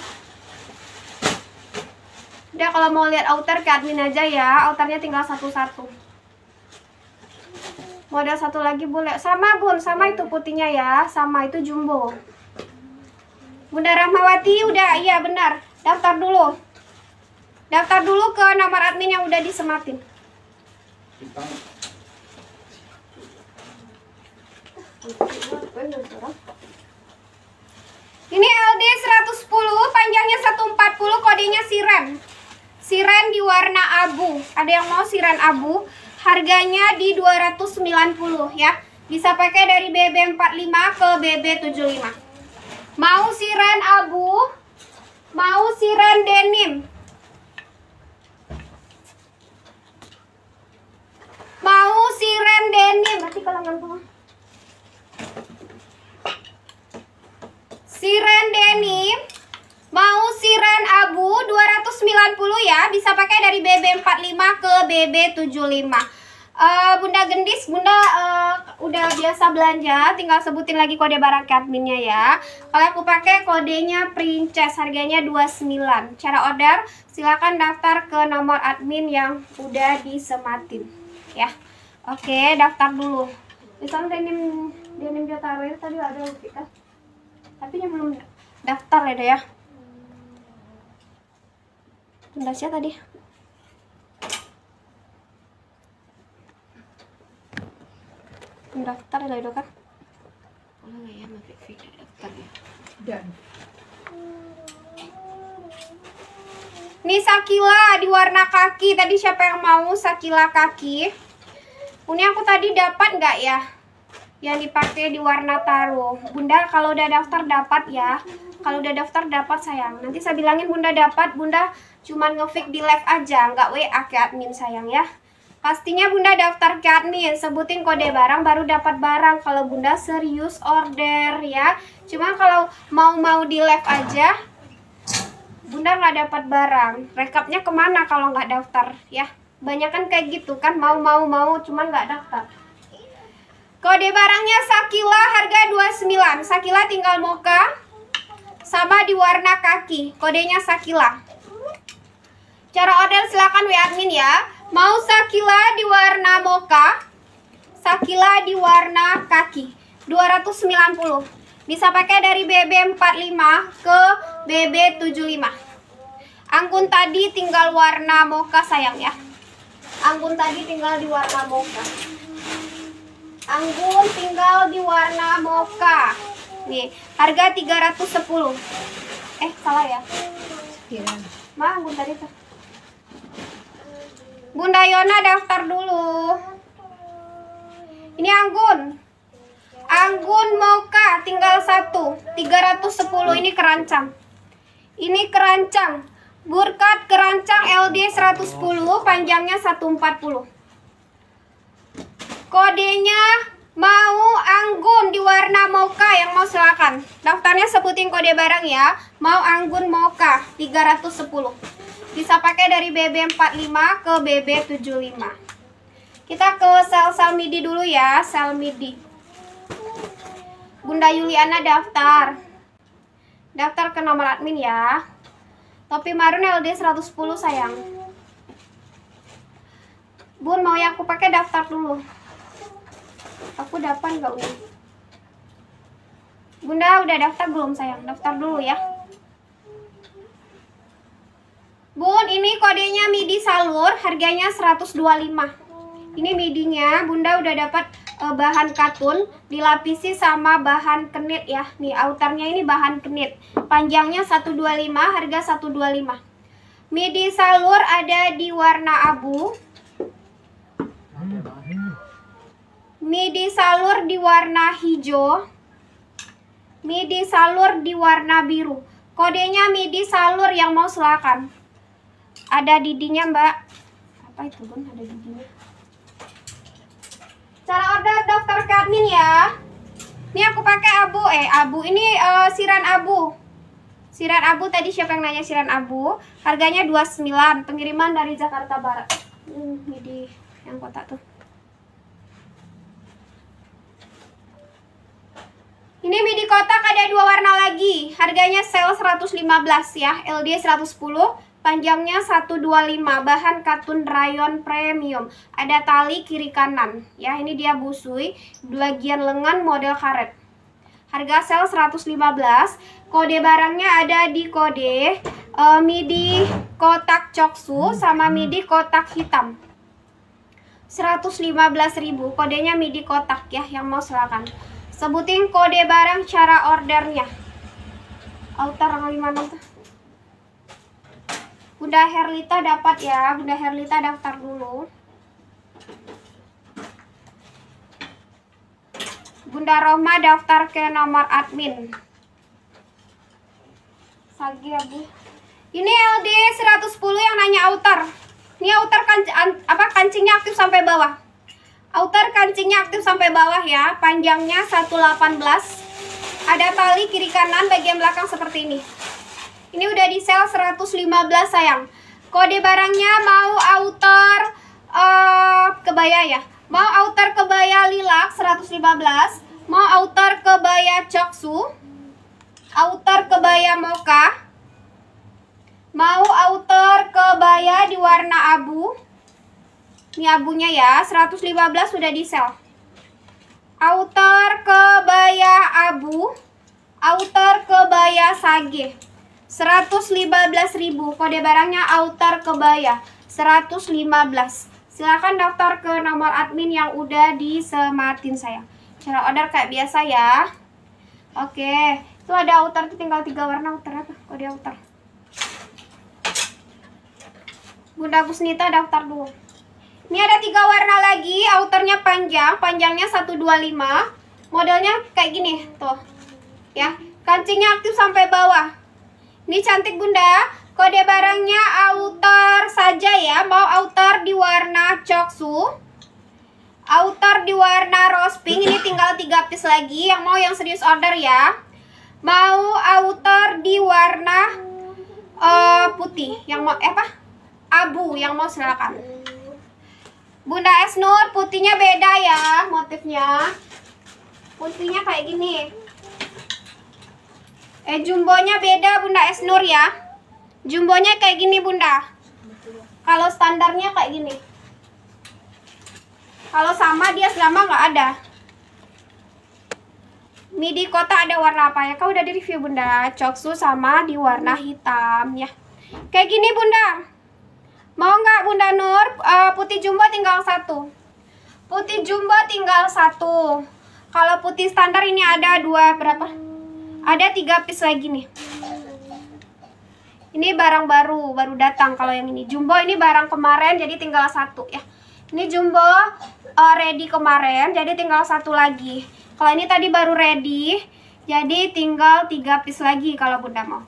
Udah kalau mau lihat outer ke admin aja ya, outernya tinggal satu-satu model satu lagi boleh sama bun sama itu putihnya ya sama itu jumbo Bunda Rahmawati udah iya benar daftar dulu daftar dulu ke nomor admin yang udah disematin ini LD 110 panjangnya 140 kodenya siren siren di warna abu ada yang mau siren abu Harganya di 290 ya. Bisa pakai dari BB45 ke BB75. Mau siren abu, mau siren denim. Mau siren denim, berarti kalangan bawah. Siren denim Mau siren abu 290 ya, bisa pakai dari BB45 ke BB75. Uh, eh, bunda Gendis, Bunda uh, udah biasa belanja, tinggal sebutin lagi kode barang ke adminnya ya. Kalau aku pakai kodenya Princess, harganya 29. Cara order silakan daftar ke nomor admin yang udah disematin ya. Oke, daftar dulu. Misalnya denim denim Jotaro itu ya, tadi ada Tapi yang belum daftar ya, ya siapa tadi mendaftar ya dokter boleh nggak ya mbak daftar ya dan Ini sakila di warna kaki. Tadi siapa yang mau sakila kaki? Ini aku tadi dapat nggak ya? Yang dipakai di warna taro. Bunda kalau udah daftar dapat ya. Kalau udah daftar dapat sayang. Nanti saya bilangin Bunda dapat. Bunda cuman ngefick di live aja nggak WA ke admin sayang ya Pastinya bunda daftar ke admin, sebutin kode barang baru dapat barang kalau bunda serius order ya. Cuma kalau mau-mau di live aja, bunda nggak dapat barang. Rekapnya kemana kalau nggak daftar ya? Banyak kan kayak gitu kan, mau-mau-mau cuman nggak daftar. Kode barangnya Sakila harga 29, Sakila tinggal moka sama di warna kaki, kodenya Sakila. Cara order silahkan WA admin ya. Mau sakila di warna moka. sakila di warna kaki. 290. Bisa pakai dari BB45 ke BB75. Anggun tadi tinggal warna moka sayang ya. Anggun tadi tinggal di warna moka. Anggun tinggal di warna moka. Nih, harga 310. Eh, salah ya. Sekian. Ma, anggun tadi tuh. Bunda Yona daftar dulu. Ini Anggun. Anggun Moka tinggal satu. 310 ini kerancang. Ini kerancang. Burkat kerancang LD 110 panjangnya 140. Kodenya mau anggun di warna moka yang mau silakan. Daftarnya sebutin kode barang ya. Mau anggun moka 310. Bisa pakai dari BB45 ke BB75. Kita ke sel-sel midi dulu ya, sel midi. Bunda Yuliana daftar. Daftar ke nomor admin ya. Topi marun LD 110 sayang. Bun mau yang aku pakai daftar dulu. Aku dapat nggak Bunda udah daftar belum sayang? Daftar dulu ya. Bun, ini kodenya midi salur, harganya 125. Ini midinya, Bunda udah dapat e, bahan katun, dilapisi sama bahan kenit ya. Nih, outernya ini bahan kenit. Panjangnya 125, harga 125. Midi salur ada di warna abu. Midi salur di warna hijau. Midi salur di warna biru. Kodenya midi salur yang mau silakan ada didinya mbak apa itu bun ada didinya cara order dokter Kadmin ya ini aku pakai abu eh abu ini uh, eh, siran abu siran abu tadi siapa yang nanya siran abu harganya 29 pengiriman dari Jakarta Barat hmm, ini di yang kotak tuh Ini midi kotak ada dua warna lagi. Harganya sale 115 ya. LD 110, Panjangnya 125, bahan katun rayon premium. Ada tali kiri kanan. Ya, ini dia busui, bagian lengan model karet. Harga sel 115. Kode barangnya ada di kode uh, midi kotak coksu sama midi kotak hitam. 115.000 kodenya midi kotak ya yang mau silakan. Sebutin kode barang cara ordernya. Outer 56 Bunda Herlita dapat ya Bunda Herlita daftar dulu Bunda Roma daftar ke nomor admin Sagi ya Bu ini LD 110 yang nanya outer ini outer kan apa kancingnya aktif sampai bawah outer kancingnya aktif sampai bawah ya panjangnya 118 ada tali kiri kanan bagian belakang seperti ini ini udah di sale 115 sayang. Kode barangnya mau outer uh, eh, kebaya ya. Mau outer kebaya lilac 115, mau outer kebaya coksu, outer kebaya mocha, mau outer kebaya di warna abu. Ini abunya ya, 115 sudah di sale. Outer kebaya abu, outer kebaya sage. 115.000 kode barangnya Autar Kebaya 115 silahkan daftar ke nomor admin yang udah disematin saya cara order kayak biasa ya oke itu ada outer tuh tinggal tiga warna Autar apa kode Autar Bunda Gusnita daftar dulu ini ada tiga warna lagi outernya panjang panjangnya 125 modelnya kayak gini tuh ya kancingnya aktif sampai bawah ini cantik bunda. Kode barangnya outer saja ya. Mau outer di warna coksu. Outer di warna rose pink. Ini tinggal 3 piece lagi. Yang mau yang serius order ya. Mau outer di warna uh, putih. Yang mau eh apa? Abu. Yang mau silakan. Bunda Esnur putihnya beda ya motifnya. Putihnya kayak gini. Eh jumbonya beda Bunda Esnur ya. Jumbonya kayak gini Bunda. Kalau standarnya kayak gini. Kalau sama dia selama nggak ada. Midi kota ada warna apa ya? Kau udah di review Bunda. Coksu sama di warna hitam ya. Kayak gini Bunda. Mau nggak Bunda Nur? Uh, putih jumbo tinggal satu. Putih jumbo tinggal satu. Kalau putih standar ini ada dua berapa? Ada tiga piece lagi nih. Ini barang baru, baru datang kalau yang ini. Jumbo ini barang kemarin, jadi tinggal satu ya. Ini jumbo uh, ready kemarin, jadi tinggal satu lagi. Kalau ini tadi baru ready, jadi tinggal tiga piece lagi kalau bunda mau.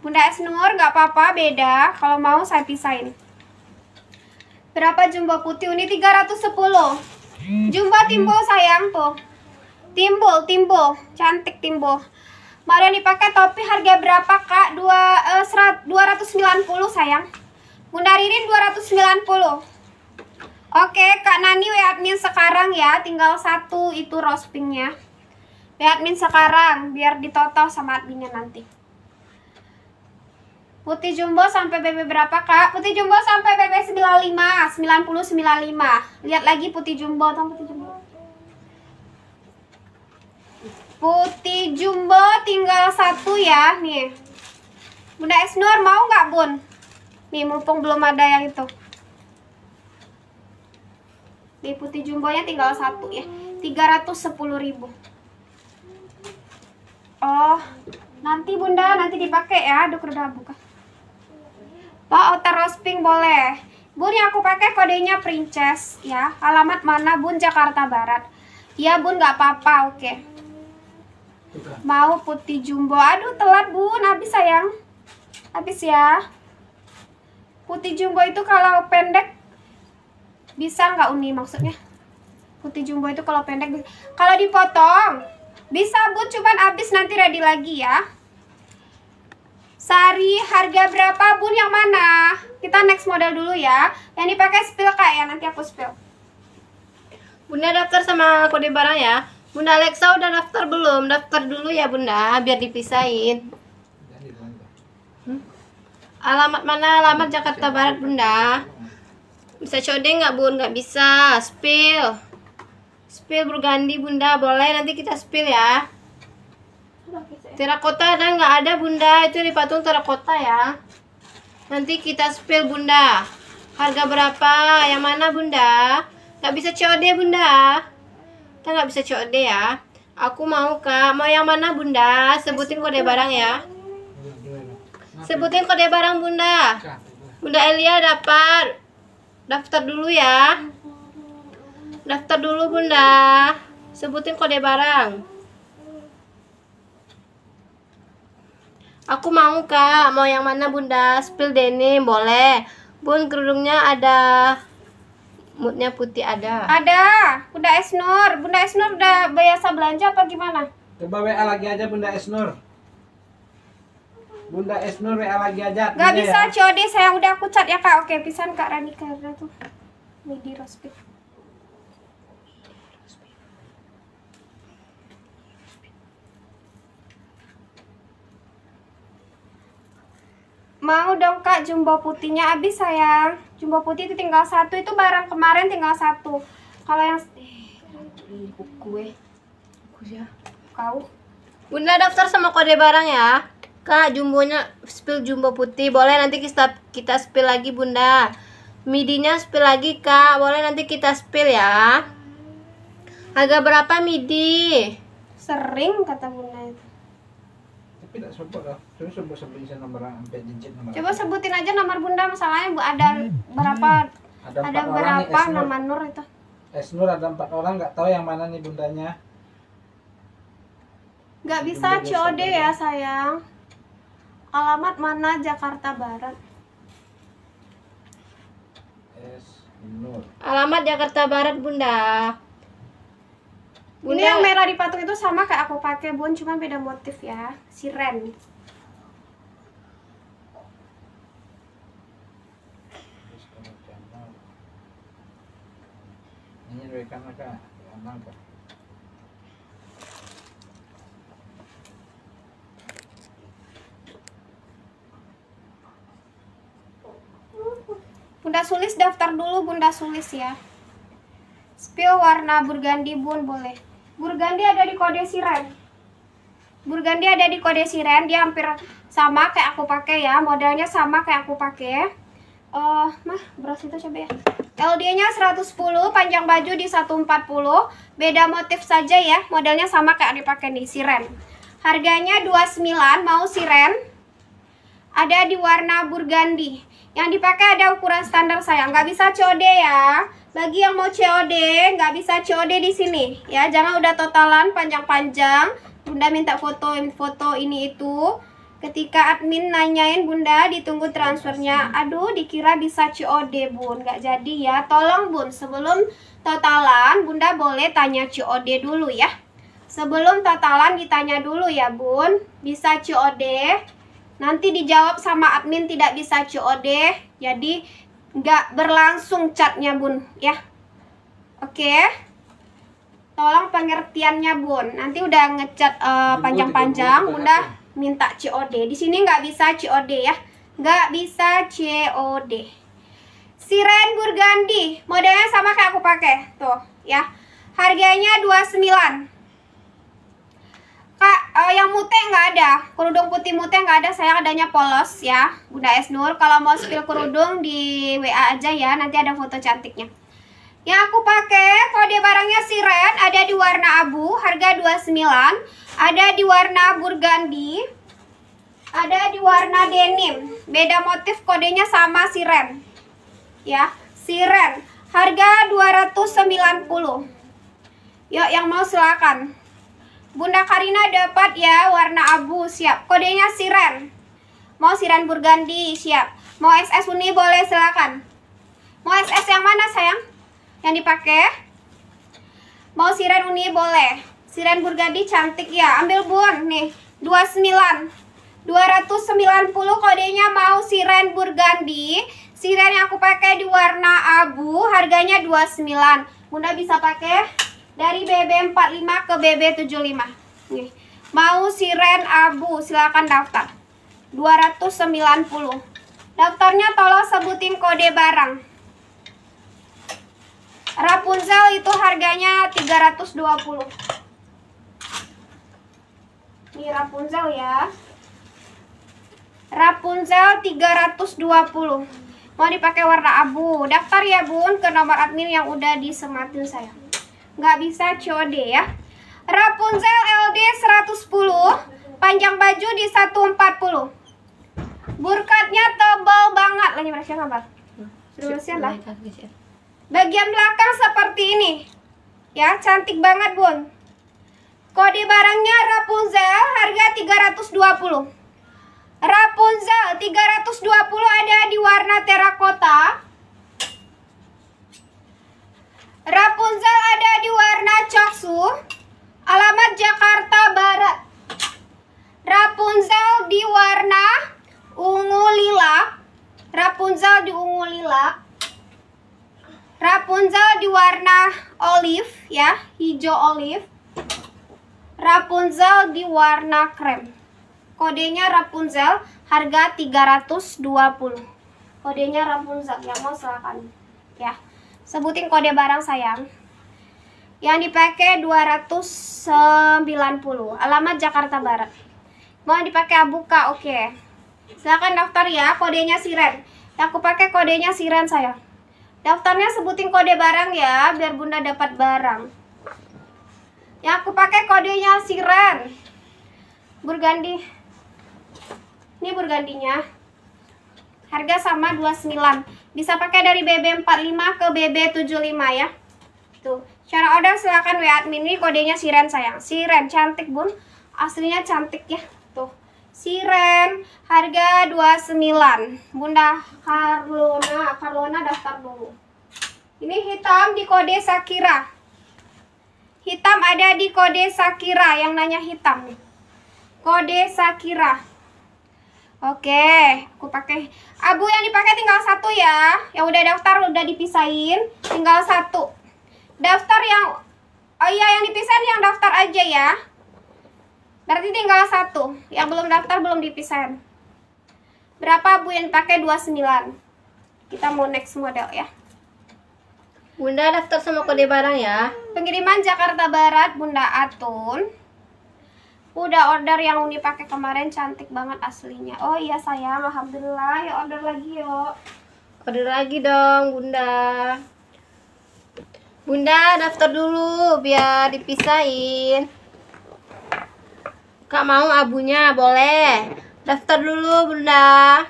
Bunda es nur, nggak apa-apa, beda. Kalau mau saya pisahin. Berapa jumbo putih? Ini 310. Jumbo timbul sayang tuh. Timbul, timbul. Cantik timbul. Mari dipakai topi harga berapa, Kak? Dua, eh, serat, 290, sayang. Bunda Ririn 290. Oke, Kak Nani we admin sekarang ya. Tinggal satu itu rospingnya. we admin sekarang biar ditotal sama adminnya nanti. Putih jumbo sampai BB berapa, Kak? Putih jumbo sampai BB 95, 90 95. Lihat lagi putih jumbo, tong putih jumbo. Putih jumbo tinggal satu ya, nih. Bunda Esnur mau nggak bun? Nih mumpung belum ada yang itu. Di putih jumbonya tinggal satu ya, 310.000 ribu. Oh, nanti bunda nanti dipakai ya, aduk udah buka. Pak oh, otter rose boleh. Bun yang aku pakai kodenya princess ya. Alamat mana bun Jakarta Barat. Iya bun gak apa-apa, oke. Okay. Mau putih jumbo. Aduh, telat, Bun. Habis, sayang. Habis ya. Putih jumbo itu kalau pendek bisa nggak Uni maksudnya? Putih jumbo itu kalau pendek kalau dipotong bisa, Bun. Cuman habis nanti ready lagi ya. Sari harga berapa, Bun? Yang mana? Kita next model dulu ya. Yang dipakai spill Kak ya, nanti aku spill. Bunda daftar sama kode barang ya. Bunda Alexa udah daftar belum? Daftar dulu ya Bunda, biar dipisahin. Hmm? Alamat mana? Alamat Jakarta Barat Bunda. Bisa coding nggak Bun? Nggak bisa. Spill. Spill berganti Bunda, boleh nanti kita spill ya. Terakota ada nggak ada Bunda? Itu di patung terakota ya. Nanti kita spill Bunda. Harga berapa? Yang mana Bunda? Nggak bisa COD ya, Bunda. Kita nggak bisa COD ya. Aku mau kak. Mau yang mana bunda? Sebutin kode barang ya. Sebutin kode barang bunda. Bunda Elia dapat. Daftar dulu ya. Daftar dulu bunda. Sebutin kode barang. Aku mau kak. Mau yang mana bunda? Spill denim boleh. Bun kerudungnya ada moodnya putih ada ada Bunda Esnur Bunda Esnur udah biasa belanja apa gimana coba WA lagi aja Bunda Esnur Bunda Esnur WA lagi aja nggak bisa ya. COD saya udah aku cat ya kak oke pisan kak Rani karena tuh midi rospi Mau dong kak jumbo putihnya habis sayang jumbo putih itu tinggal satu itu barang kemarin tinggal satu kalau yang eh, gue ya kau bunda daftar sama kode barang ya kak jumbonya spill jumbo putih boleh nanti kita kita spill lagi bunda midinya spill lagi kak boleh nanti kita spill ya agak berapa midi sering kata bunda itu tapi tidak sempat kak Coba sebutin aja nomor Bunda masalahnya Bu ada hmm. berapa ada, ada berapa nama Nur itu? Es Nur ada empat orang nggak tahu yang mana nih bundanya. Nggak bisa Bunda COD ya sayang. Alamat mana Jakarta Barat? Es Nur. Alamat Jakarta Barat Bunda. Bunda. Ini yang merah di patung itu sama kayak aku pakai bun, cuma beda motif ya, siren. Ini rekam aja, aman ya, Bunda Sulis daftar dulu Bunda Sulis ya. Spill warna burgandi bun boleh. Burgandi ada di kode siren. Burgandi ada di kode siren, dia hampir sama kayak aku pakai ya, modelnya sama kayak aku pakai ya. Uh, mah beras itu coba ya. LD-nya 110, panjang baju di 140. Beda motif saja ya, modelnya sama kayak dipakai nih, siren. Harganya 29, mau siren. Ada di warna burgundy. Yang dipakai ada ukuran standar saya, nggak bisa COD ya. Bagi yang mau COD, nggak bisa COD di sini ya. Jangan udah totalan panjang-panjang. Bunda minta foto foto ini itu Ketika admin nanyain bunda ditunggu transfernya Aduh dikira bisa COD bun Gak jadi ya Tolong bun sebelum totalan bunda boleh tanya COD dulu ya Sebelum totalan ditanya dulu ya bun Bisa COD Nanti dijawab sama admin tidak bisa COD Jadi gak berlangsung catnya bun ya Oke Tolong pengertiannya bun Nanti udah ngecat uh, eh, panjang-panjang Bunda minta COD. Di sini nggak bisa COD ya. Nggak bisa COD. Siren Burgandi, modelnya sama kayak aku pakai. Tuh, ya. Harganya 29. Kak, uh, yang mute nggak ada. Kerudung putih mute nggak ada, saya adanya polos ya. Bunda Esnur, kalau mau spill kerudung di WA aja ya, nanti ada foto cantiknya. Yang aku pakai kode barangnya siren ada di warna abu harga 29, ada di warna burgundy, ada di warna denim. Beda motif kodenya sama siren. Ya, siren. Harga 290. Yuk yang mau silakan. Bunda Karina dapat ya warna abu siap. Kodenya siren. Mau siren burgundy siap. Mau SS Uni boleh silakan. Mau SS yang mana sayang? yang dipakai mau siren uni boleh siren burgadi cantik ya ambil bun nih 29 290 kodenya mau siren burgundy siren yang aku pakai di warna abu harganya 29 bunda bisa pakai dari BB45 ke BB75 nih mau siren abu silahkan daftar 290 daftarnya tolong sebutin kode barang Rapunzel itu harganya 320 Ini Rapunzel ya Rapunzel 320 Mau dipakai warna abu Daftar ya bun ke nomor admin yang udah disematin saya Nggak bisa COD ya Rapunzel LD 110 Panjang baju di 140 Burkatnya tebal banget Lagi berhasil nggak Terusnya lah Bagian belakang seperti ini. Ya, cantik banget, Bun. Kode barangnya Rapunzel harga 320. Rapunzel 320 ada di warna terakota. Rapunzel ada di warna coksu. Alamat Jakarta Barat. Rapunzel di warna ungu lila. Rapunzel di ungu lila. Rapunzel di warna olive ya, hijau olive. Rapunzel di warna krem. Kodenya Rapunzel, harga 320. Kodenya Rapunzel, yang mau silakan. Ya. Sebutin kode barang sayang. Yang dipakai 290. Alamat Jakarta Barat. Mau dipakai buka, oke. Okay. Silakan daftar ya, kodenya Siren. aku pakai kodenya Siren sayang. Daftarnya sebutin kode barang ya, biar Bunda dapat barang. Yang aku pakai kodenya siren. Burgandi. Ini burgandinya. Harga sama 29. Bisa pakai dari BB45 ke BB75 ya. Tuh. Cara order silakan WA admin. Ini kodenya siren sayang. Siren cantik, Bun. Aslinya cantik ya. Siren harga 29 Bunda Carlona Carlona daftar dulu ini hitam di kode Sakira hitam ada di kode Sakira yang nanya hitam kode Sakira oke aku pakai abu yang dipakai tinggal satu ya yang udah daftar udah dipisahin tinggal satu daftar yang oh iya yang dipisahin yang daftar aja ya berarti tinggal satu yang belum daftar belum dipisahin berapa Bu yang pakai 29 kita mau next model ya Bunda daftar sama kode barang ya pengiriman Jakarta Barat Bunda Atun udah order yang Uni pakai kemarin cantik banget aslinya oh iya sayang alhamdulillah ya order lagi yuk order lagi dong bunda bunda daftar dulu biar dipisahin Kak mau abunya, boleh. Daftar dulu, Bunda.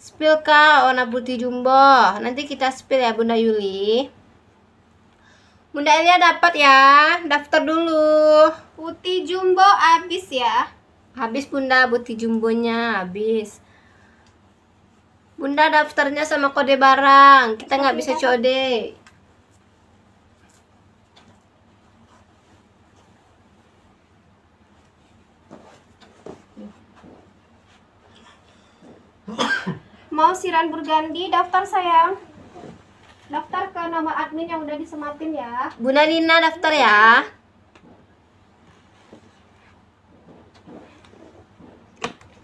Spill Kak, warna putih jumbo. Nanti kita spill ya, Bunda Yuli. Bunda Elia dapat ya, daftar dulu. Putih jumbo habis ya. Habis Bunda, putih jumbonya habis. Bunda daftarnya sama kode barang. Kita nggak bisa kode. mau siran burgandi daftar sayang daftar ke nama admin yang udah disematin ya Bunda Nina daftar ya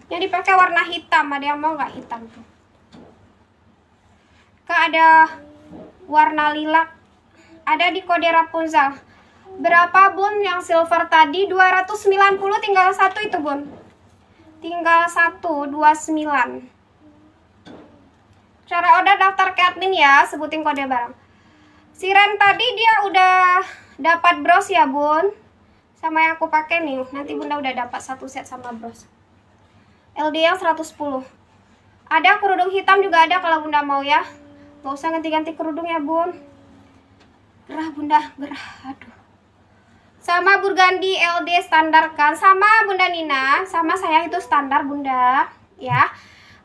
yang dipakai warna hitam ada yang mau nggak hitam tuh ke ada warna lilak ada di kode Rapunzel berapa bun yang silver tadi 290 tinggal satu itu bun tinggal satu 29 Cara order daftar ke admin ya, sebutin kode barang. Siren tadi dia udah dapat bros ya, Bun. Sama yang aku pakai nih. Nanti Bunda udah dapat satu set sama bros. LD yang 110. Ada kerudung hitam juga ada kalau Bunda mau ya. Gak usah ganti-ganti kerudung ya, Bun. Gerah, Bunda. Gerah. Aduh. Sama Burgandi LD standar kan? Sama Bunda Nina. Sama saya itu standar, Bunda. Ya.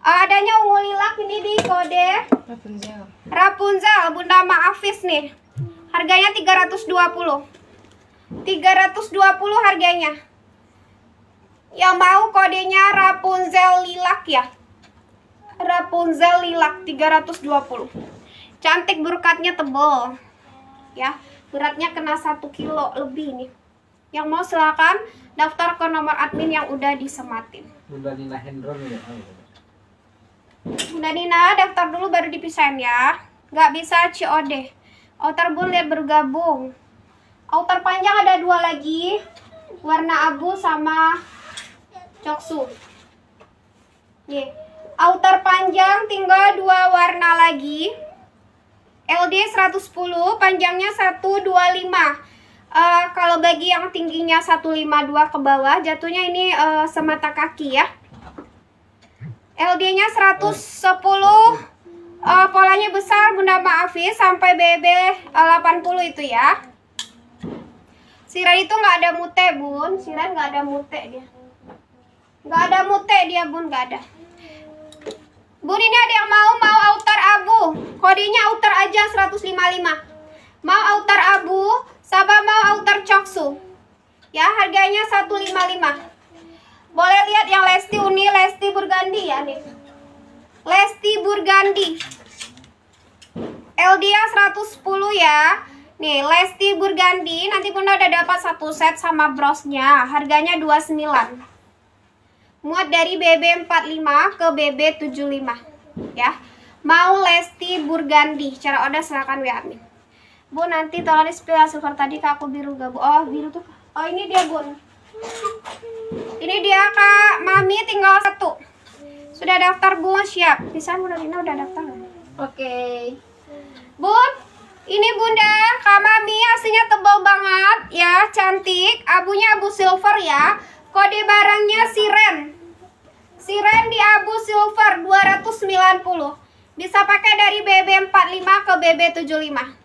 Eh, adanya ungu lilak ini di kode Rapunzel. Rapunzel, Bunda Maafis nih. Harganya 320. 320 harganya. Yang mau kodenya Rapunzel lilak ya. Rapunzel lilak 320. Cantik berkatnya tebal. Ya, beratnya kena 1 kilo lebih nih. Yang mau silakan daftar ke nomor admin yang udah disematin. Bunda Nina Hendron ya. Bunda Nina daftar dulu baru dipisahin ya. Gak bisa COD. Outer bulir ya bergabung. Outer panjang ada dua lagi. Warna abu sama coksu. Nih. Outer panjang tinggal dua warna lagi. LD 110, panjangnya 125. Uh, eh, kalau bagi yang tingginya 152 ke bawah, jatuhnya ini uh, semata kaki ya. LD-nya 110 uh, polanya besar Bunda maafin sampai BB 80 eh, itu ya Siran itu nggak ada mute bun Siran nggak ada mute dia nggak ada mute dia bun nggak ada Bun ini ada yang mau mau outer abu kodenya outer aja 155 mau outer abu sama mau outer coksu ya harganya 155 boleh lihat yang Lesti Uni, Lesti Burgandi ya nih. Lesti Burgandi. LDA 110 ya. Nih, Lesti Burgandi nanti Bunda udah dapat satu set sama brosnya. Harganya 29. Muat dari BB45 ke BB75 ya. Mau Lesti Burgandi, cara order silahkan WA admin. Bu, nanti tolong display silver tadi ke aku biru gak, Bu? Oh, biru tuh. Oh, ini dia, Bun. Ini dia kak, mami tinggal satu. Sudah daftar Bu siap. Bisa Bunda Rina udah daftar Oke. Okay. Bun, ini Bunda, kak mami aslinya tebal banget ya, cantik. Abunya abu silver ya. Kode barangnya siren. Siren di abu silver 290. Bisa pakai dari BB45 ke BB75.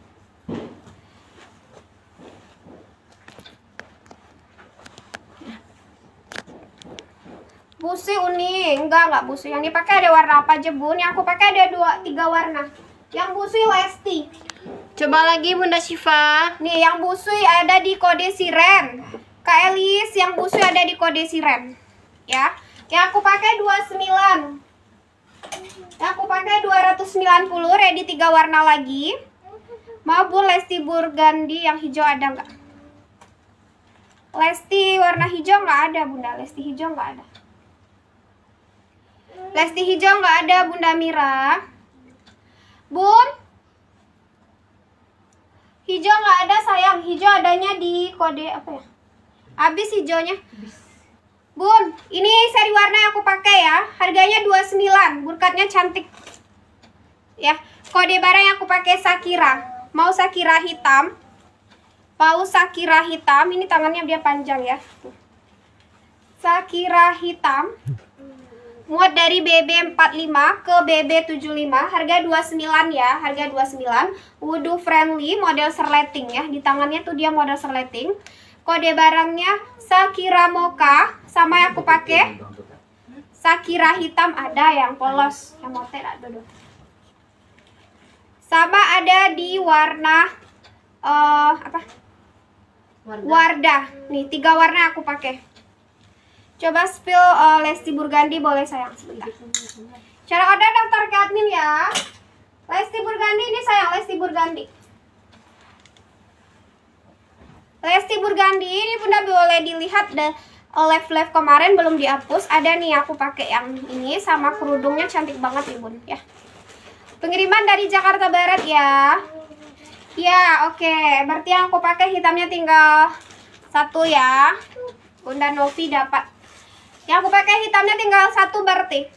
busi unik enggak enggak busi yang dipakai ada warna apa aja bun yang aku pakai ada dua tiga warna yang busi westi coba lagi bunda Syifa nih yang busi ada di kode siren kak Elis yang busi ada di kode siren ya yang aku pakai 29 yang aku pakai 290 ready tiga warna lagi bun Lesti Burgandi yang hijau ada enggak? Lesti warna hijau nggak ada bunda Lesti hijau nggak ada Lesti hijau nggak ada Bunda Mira. Bun. Hijau nggak ada sayang. Hijau adanya di kode apa ya? Abis hijaunya. Bun, ini seri warna yang aku pakai ya. Harganya 29. Burkatnya cantik. Ya, kode barang yang aku pakai Sakira. Mau Sakira hitam. Mau Sakira hitam. Ini tangannya dia panjang ya. Sakira hitam. Muat dari BB45 ke BB75 harga 29 ya, harga 29. Wudu friendly model serleting ya, di tangannya tuh dia model serleting. Kode barangnya Sakira Moka sama yang aku pakai. Sakira hitam ada yang polos, yang motel ada dong. Sama ada di warna uh, apa? Warna. Wardah. Nih, tiga warna aku pakai. Coba spill uh, Lesti Burgandi boleh sayang sebentar. Cara order daftar ke admin ya. Lesti Burgandi ini sayang Lesti Burgandi. Lesti Burgandi ini bunda boleh dilihat deh live live kemarin belum dihapus ada nih aku pakai yang ini sama kerudungnya cantik banget nih ya, bun ya pengiriman dari Jakarta Barat ya ya oke okay. berarti yang aku pakai hitamnya tinggal satu ya Bunda Novi dapat yang aku pakai hitamnya tinggal satu berarti.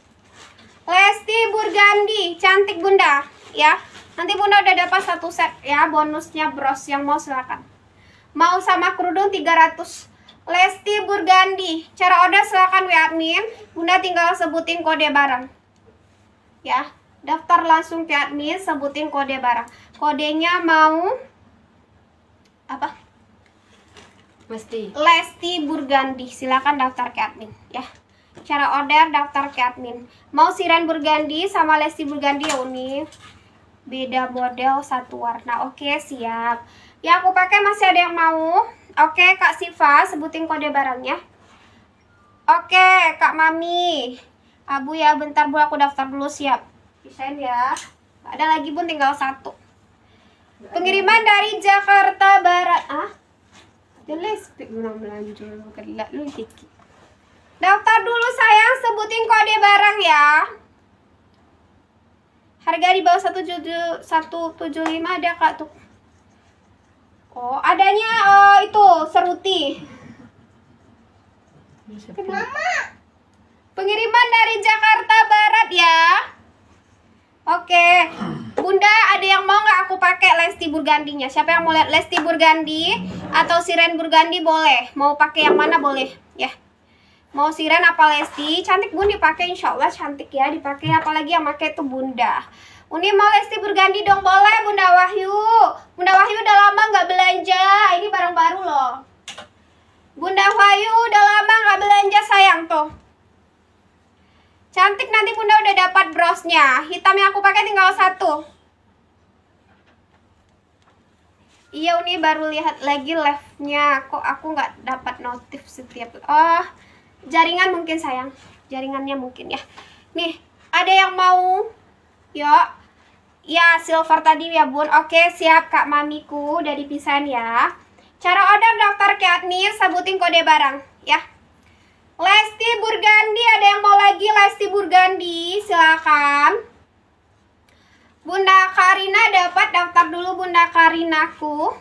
Lesti Burgandi, cantik bunda, ya. Nanti bunda udah dapat satu set ya, bonusnya bros yang mau silakan. Mau sama kerudung 300. Lesti Burgandi, cara order silakan WA admin. Bunda tinggal sebutin kode barang. Ya, daftar langsung ke admin, sebutin kode barang. Kodenya mau apa? Mesti. Lesti Burgandi, silakan daftar ke admin ya. Cara order daftar ke admin. Mau siren Burgandi sama Lesti Burgandi ya Uni. Beda model satu warna. Oke, siap. ya aku pakai masih ada yang mau? Oke, Kak Siva, sebutin kode barangnya. Oke, Kak Mami. Abu ya, bentar Bu aku daftar dulu siap. Desain ya. ada lagi pun tinggal satu. Pengiriman dari Jakarta Barat. Ah, Jelas speak belum lanjut kelak lu kiki daftar dulu sayang sebutin kode barang ya harga di bawah satu tujuh lima ada kak tuh oh adanya uh, itu seruti kenapa pengiriman dari Jakarta Barat ya oke okay. Bunda, ada yang mau nggak aku pakai Lesti Burgandinya? Siapa yang mau lihat Lesti Burgandi atau Siren Burgandi boleh. Mau pakai yang mana boleh, ya. Mau Siren apa Lesti? Cantik Bun dipakai insya Allah cantik ya dipakai apalagi yang pakai itu Bunda. Uni mau Lesti Burgandi dong boleh Bunda Wahyu. Bunda Wahyu udah lama nggak belanja. Ini barang baru loh. Bunda Wahyu udah lama nggak belanja sayang tuh. Cantik nanti Bunda udah dapat brosnya. Hitam yang aku pakai tinggal satu. Iya Uni baru lihat lagi live-nya. Kok aku nggak dapat notif setiap Oh, jaringan mungkin sayang. Jaringannya mungkin ya. Nih, ada yang mau? Yuk. Ya, silver tadi ya bun. Oke, siap Kak Mamiku. dari pisan ya. Cara order daftar ke admin, sebutin kode barang. Ya, Lesti Burgandi, ada yang mau lagi Lesti Burgandi? Silakan. Bunda Karina dapat daftar dulu Bunda Karinaku.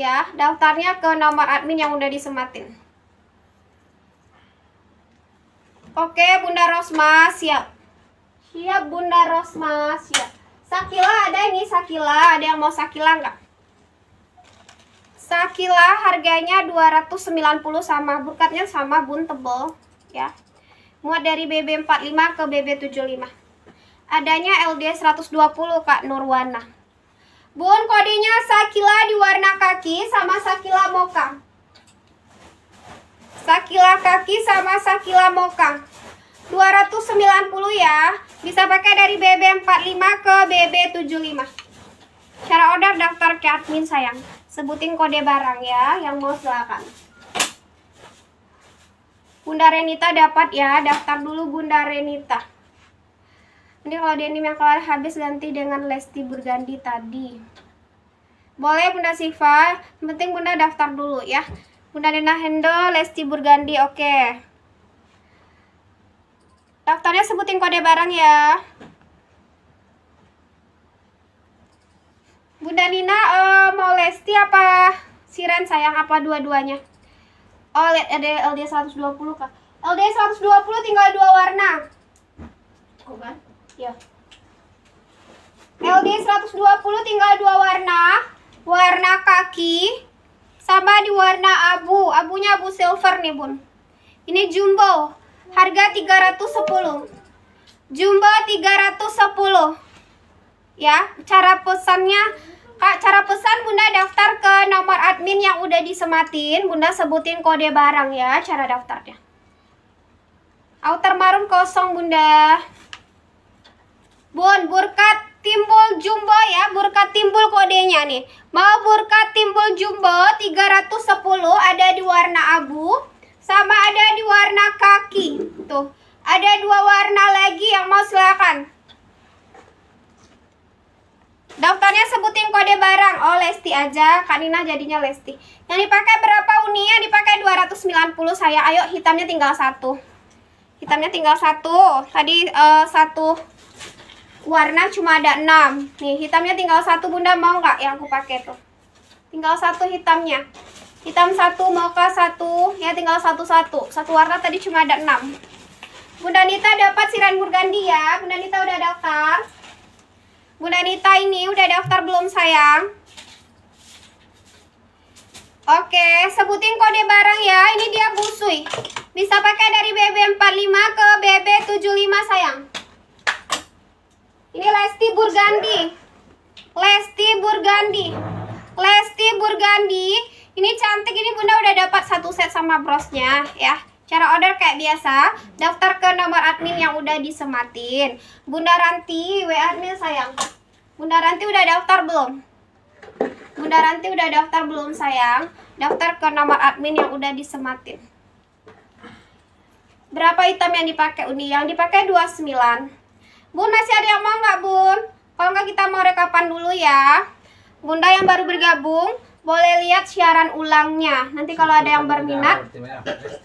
Ya, daftarnya ke nomor admin yang udah disematin. Oke, Bunda Rosma siap. Siap Bunda Rosma siap. Sakila ada ini Sakila, ada yang mau Sakila nggak? Sakila harganya 290 sama burkatnya sama bun tebel ya. Muat dari BB45 ke BB75. Adanya LD 120 Kak Nurwana. Bun kodenya Sakila di warna kaki sama Sakila moka. Sakila kaki sama Sakila moka. 290 ya. Bisa pakai dari BB45 ke BB75. Cara order daftar ke admin sayang. Sebutin kode barang ya, yang mau silakan. Bunda Renita dapat ya, daftar dulu Bunda Renita. Ini kalau denim yang kelar habis ganti dengan Lesti Burgandi tadi. Boleh Bunda Siva, penting Bunda daftar dulu ya. Bunda Nena Hendo, Lesti Burgandi, oke. Okay. Daftarnya sebutin kode barang ya. Bunda Nina uh, mau Lesti apa Siren sayang apa dua-duanya? Oh, ada LD 120 kak. LD 120 tinggal dua warna. Ya. Ya. LD 120 tinggal dua warna, warna kaki sama di warna abu. Abunya abu silver nih, Bun. Ini jumbo. Harga 310. Jumbo 310. Ya, cara pesannya Kak, cara pesan Bunda daftar ke nomor admin yang udah disematin. Bunda sebutin kode barang ya, cara daftarnya. Outer marun kosong, Bunda. Bun, burkat timbul jumbo ya, burkat timbul kodenya nih. Mau burkat timbul jumbo 310 ada di warna abu, sama ada di warna kaki. Tuh, ada dua warna lagi yang mau silakan. Daftarnya sebutin kode barang. Oh, Lesti aja. Kak Nina jadinya Lesti. Yang dipakai berapa uninya? Dipakai 290 saya. Ayo, hitamnya tinggal satu. Hitamnya tinggal satu. Tadi uh, satu warna cuma ada enam. Nih, hitamnya tinggal satu. Bunda mau nggak yang aku pakai tuh? Tinggal satu hitamnya. Hitam satu, mocha satu. Ya, tinggal satu-satu. Satu warna tadi cuma ada enam. Bunda Nita dapat siran burgandi ya. Bunda Nita udah daftar. Bunda Nita ini udah daftar belum sayang? Oke, sebutin kode barang ya. Ini dia busui. Bisa pakai dari BB45 ke BB75 sayang. Ini Lesti Burgandi. Lesti Burgandi. Lesti Burgandi. Ini cantik, ini Bunda udah dapat satu set sama brosnya ya. Cara order kayak biasa, daftar ke nomor admin yang udah disematin. Bunda Ranti, WA admin sayang. Bunda Ranti udah daftar belum? Bunda Ranti udah daftar belum sayang? Daftar ke nomor admin yang udah disematin. Berapa item yang dipakai Uni? Yang dipakai 29. Bun, masih ada yang mau nggak, Bun? Kalau nggak kita mau rekapan dulu ya. Bunda yang baru bergabung, boleh lihat siaran ulangnya. Nanti kalau ada yang berminat,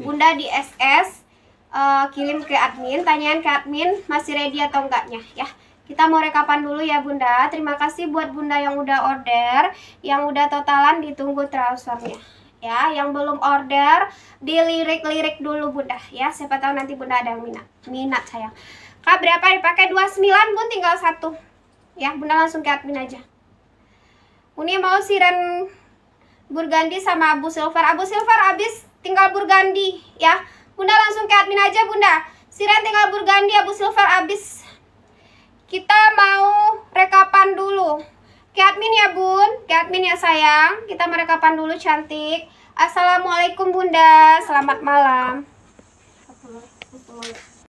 Bunda di SS uh, eh, kirim ke admin, tanyain ke admin masih ready atau enggaknya ya. Kita mau rekapan dulu ya Bunda. Terima kasih buat Bunda yang udah order, yang udah totalan ditunggu transfernya ya yang belum order dilirik-lirik dulu bunda ya siapa tahu nanti bunda ada yang minat minat sayang kak berapa dipakai 29 bun tinggal satu ya bunda langsung ke admin aja Uni mau siren Burgandi sama Abu Silver. Abu Silver abis tinggal Burgandi ya. Bunda langsung ke admin aja Bunda. Siren tinggal Burgandi, Abu Silver abis Kita mau rekapan dulu. Ke admin ya Bun, ke admin ya sayang. Kita merekapan dulu cantik. Assalamualaikum Bunda, selamat malam. Assalamualaikum.